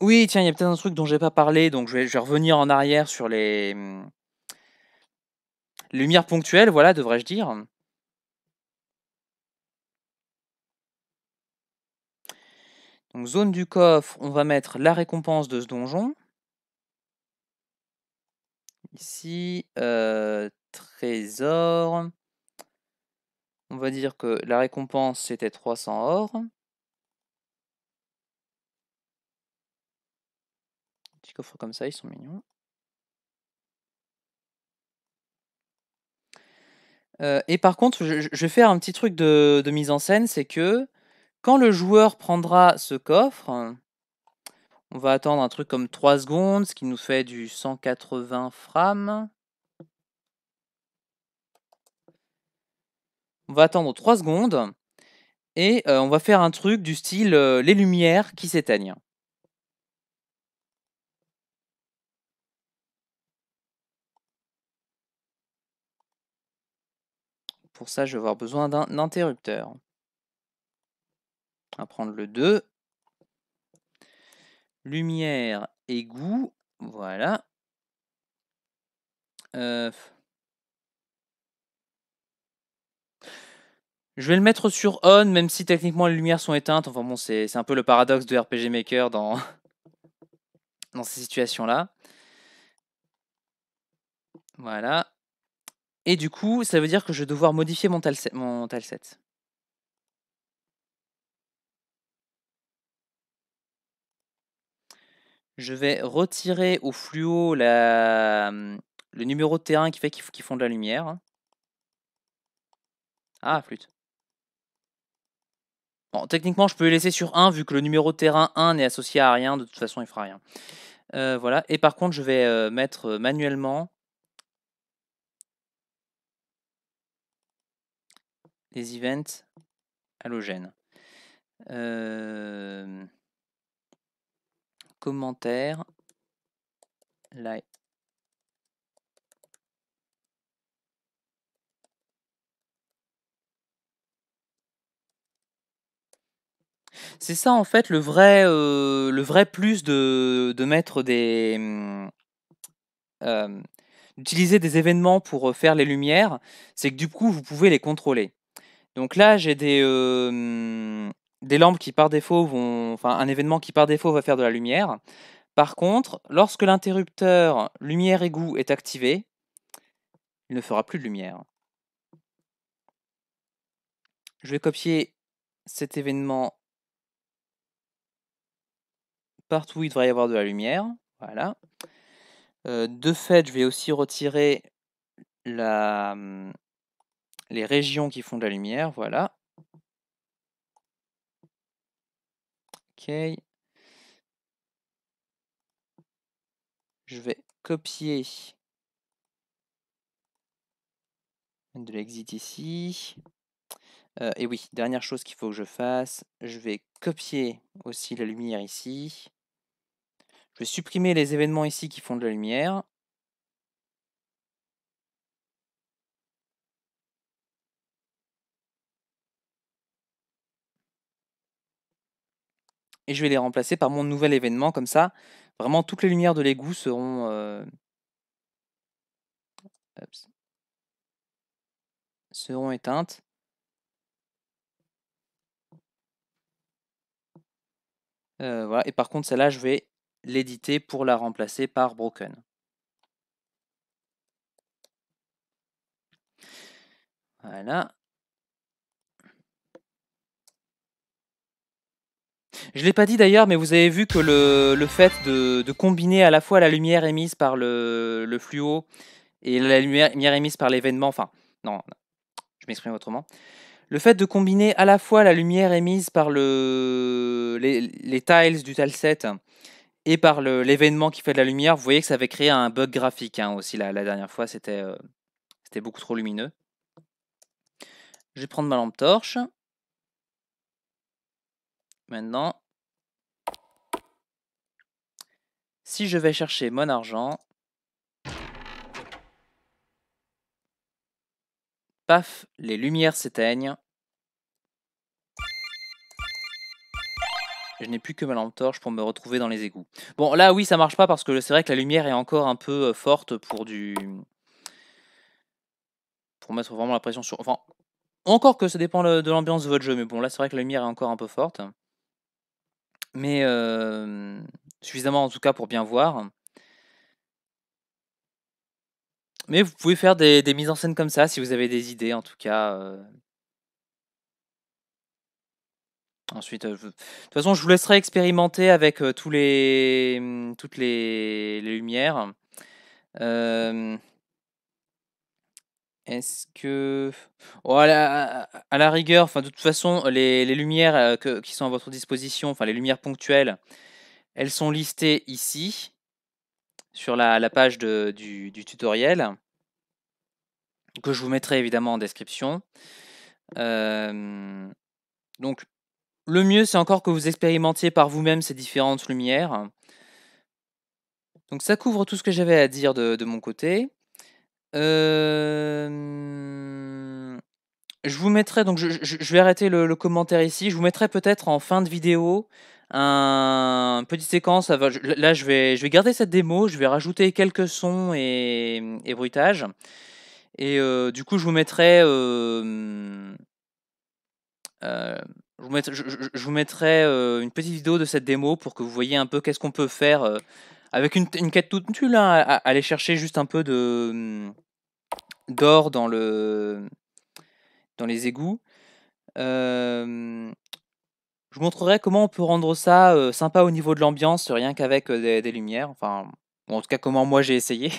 oui, tiens, il y a peut-être un truc dont j'ai pas parlé, donc je vais, revenir en arrière sur hmm, les lumières ponctuelles, voilà, devrais-je dire. Donc zone du coffre, on va mettre la récompense de ce donjon. Ici, euh, trésor. On va dire que la récompense, c'était 300 or. coffres comme ça, ils sont mignons. Euh, et par contre, je, vais faire un petit truc de, mise en scène, c'est que quand le joueur prendra ce coffre, on va attendre un truc comme 3 secondes, ce qui nous fait du 180 frames. On va attendre 3 secondes et euh, on va faire un truc du style euh, les lumières qui s'éteignent. Pour ça, je vais avoir besoin d'un interrupteur. On va prendre le 2. Lumière, égout, voilà. Euh, je vais le mettre sur on, même si techniquement les lumières sont éteintes. Enfin bon, c'est un peu le paradoxe de RPG Maker dans, dans ces situations-là. Voilà. Et du coup, ça veut dire que je vais devoir modifier mon talset. Je vais retirer au fluo mmh, le numéro de terrain qui fait qu'ils font de la lumière. Ah, flûte. Bon, techniquement, je peux les laisser sur 1 vu que le numéro de terrain 1 n'est associé à rien. De toute façon, il fera rien. Euh, voilà. Et par contre, je vais euh, mettre euh, manuellement des events halogènes. Euh, commentaire. like. C'est ça en fait le vrai, euh, le vrai plus de, de mettre des, mmh, euh, d'utiliser des événements pour faire les lumières, c'est que du coup, vous pouvez les contrôler. Donc là, j'ai euh, des, lampes qui par défaut vont. Enfin, un événement qui par défaut va faire de la lumière. Par contre, lorsque l'interrupteur lumière égout est activé, il ne fera plus de lumière. Je vais copier cet événement partout où il devrait y avoir de la lumière. Voilà. Euh, de fait, je vais aussi retirer la, les régions qui font de la lumière, voilà. Ok. Je vais copier de l'exit ici. Euh, et oui, dernière chose qu'il faut que je fasse, je vais copier aussi la lumière ici. Je vais supprimer les événements ici qui font de la lumière. et je vais les remplacer par mon nouvel événement. Comme ça, vraiment toutes les lumières de l'égout seront, euh, seront éteintes. Euh, voilà. Et par contre, celle-là, je vais l'éditer pour la remplacer par broken. Voilà. Je ne l'ai pas dit d'ailleurs, mais vous avez vu que le, fait de, combiner à la fois la lumière émise par le, le fluo et la lumière émise par l'événement, enfin, non, je m'exprime autrement. Le fait de combiner à la fois la lumière émise par le, les, tiles du tileset et par l'événement qui fait de la lumière, vous voyez que ça avait créé un bug graphique hein, aussi la, dernière fois, euh, c'était beaucoup trop lumineux. Je vais prendre ma lampe torche. Maintenant, si je vais chercher mon argent, paf, les lumières s'éteignent. je n'ai plus que ma lampe torche pour me retrouver dans les égouts. Bon, là, oui, ça marche pas parce que c'est vrai que la lumière est encore un peu euh, forte pour du... Pour mettre vraiment la pression sur... Enfin, encore que ça dépend de l'ambiance de votre jeu, mais bon, là, c'est vrai que la lumière est encore un peu forte mais suffisamment en tout cas pour bien voir. Mais vous pouvez faire des, mises en scène comme ça si vous avez des idées en tout cas. Ensuite, de toute façon, je vous laisserai expérimenter avec tous les, mmh, toutes les, les lumières. Euh... Est-ce que. Oh, à, la, rigueur, de toute façon, les, lumières euh, qui sont à votre disposition, enfin, les lumières ponctuelles, elles sont listées ici, sur la, page du, tutoriel, que je vous mettrai évidemment en description. donc, le mieux, c'est encore que vous expérimentiez par vous-même ces différentes lumières. Donc, ça couvre tout ce que j'avais à dire de mon côté. Je vous mettrai, donc je, vais arrêter le, commentaire ici, je vous mettrai peut-être en fin de vidéo un, une petite séquence. Là, je vais, je vais garder cette démo, je vais rajouter quelques sons et, bruitages. Et du coup, je vous mettrai... je vous, mettrai, je vous mettrai une petite vidéo de cette démo pour que vous voyez un peu qu'est-ce qu'on peut faire avec une, quête toute nulle, aller chercher juste un peu de mmh, d'or dans le dans les égouts. je vous montrerai comment on peut rendre ça sympa au niveau de l'ambiance, rien qu'avec des, lumières. Enfin, en tout cas, comment moi j'ai essayé.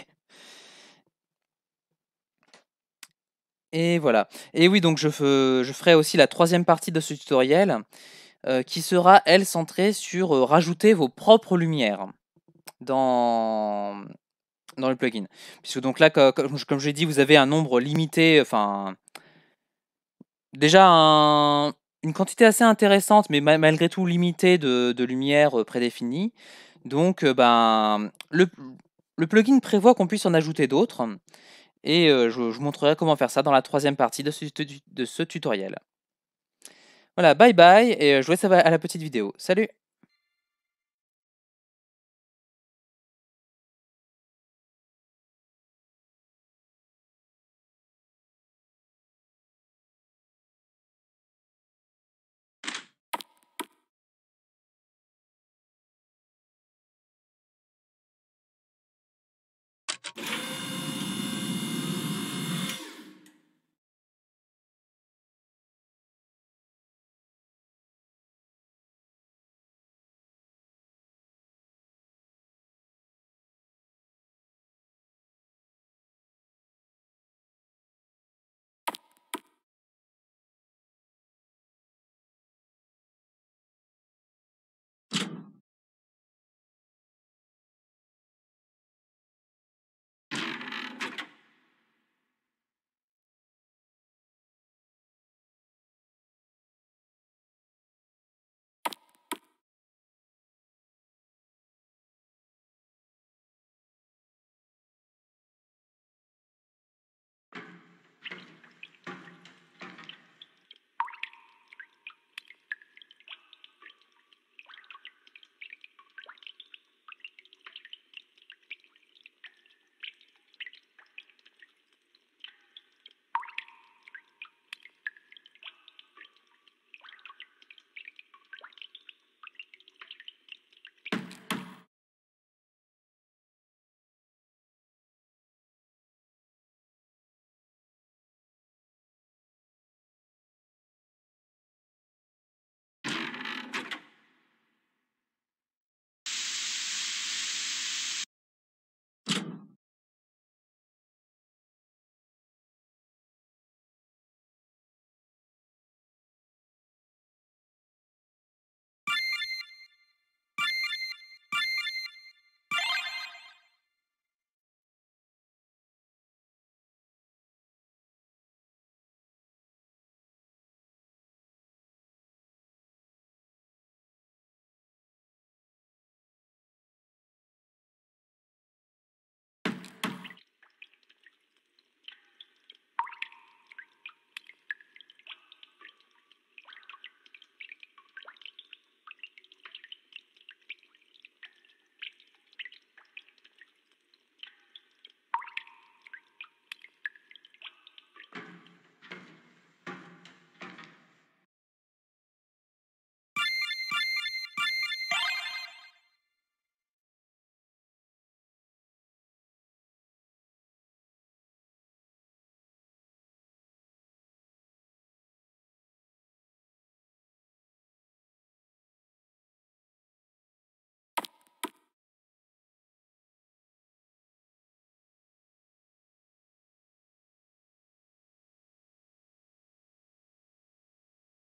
Et voilà. Et oui, donc je ferai aussi la troisième partie de ce tutoriel, qui sera, elle, centrée sur rajouter vos propres lumières dans, dans le plugin. Puisque donc là, comme je l'ai dit, vous avez un nombre limité, enfin déjà une quantité assez intéressante, mais malgré tout limitée de, de lumière euh, prédéfinie. Donc euh, ben, le, le plugin prévoit qu'on puisse en ajouter d'autres. Et euh, je, montrerai comment faire ça dans la troisième partie de ce, de ce tutoriel. Voilà, bye bye, et je vous laisse à la petite vidéo. Salut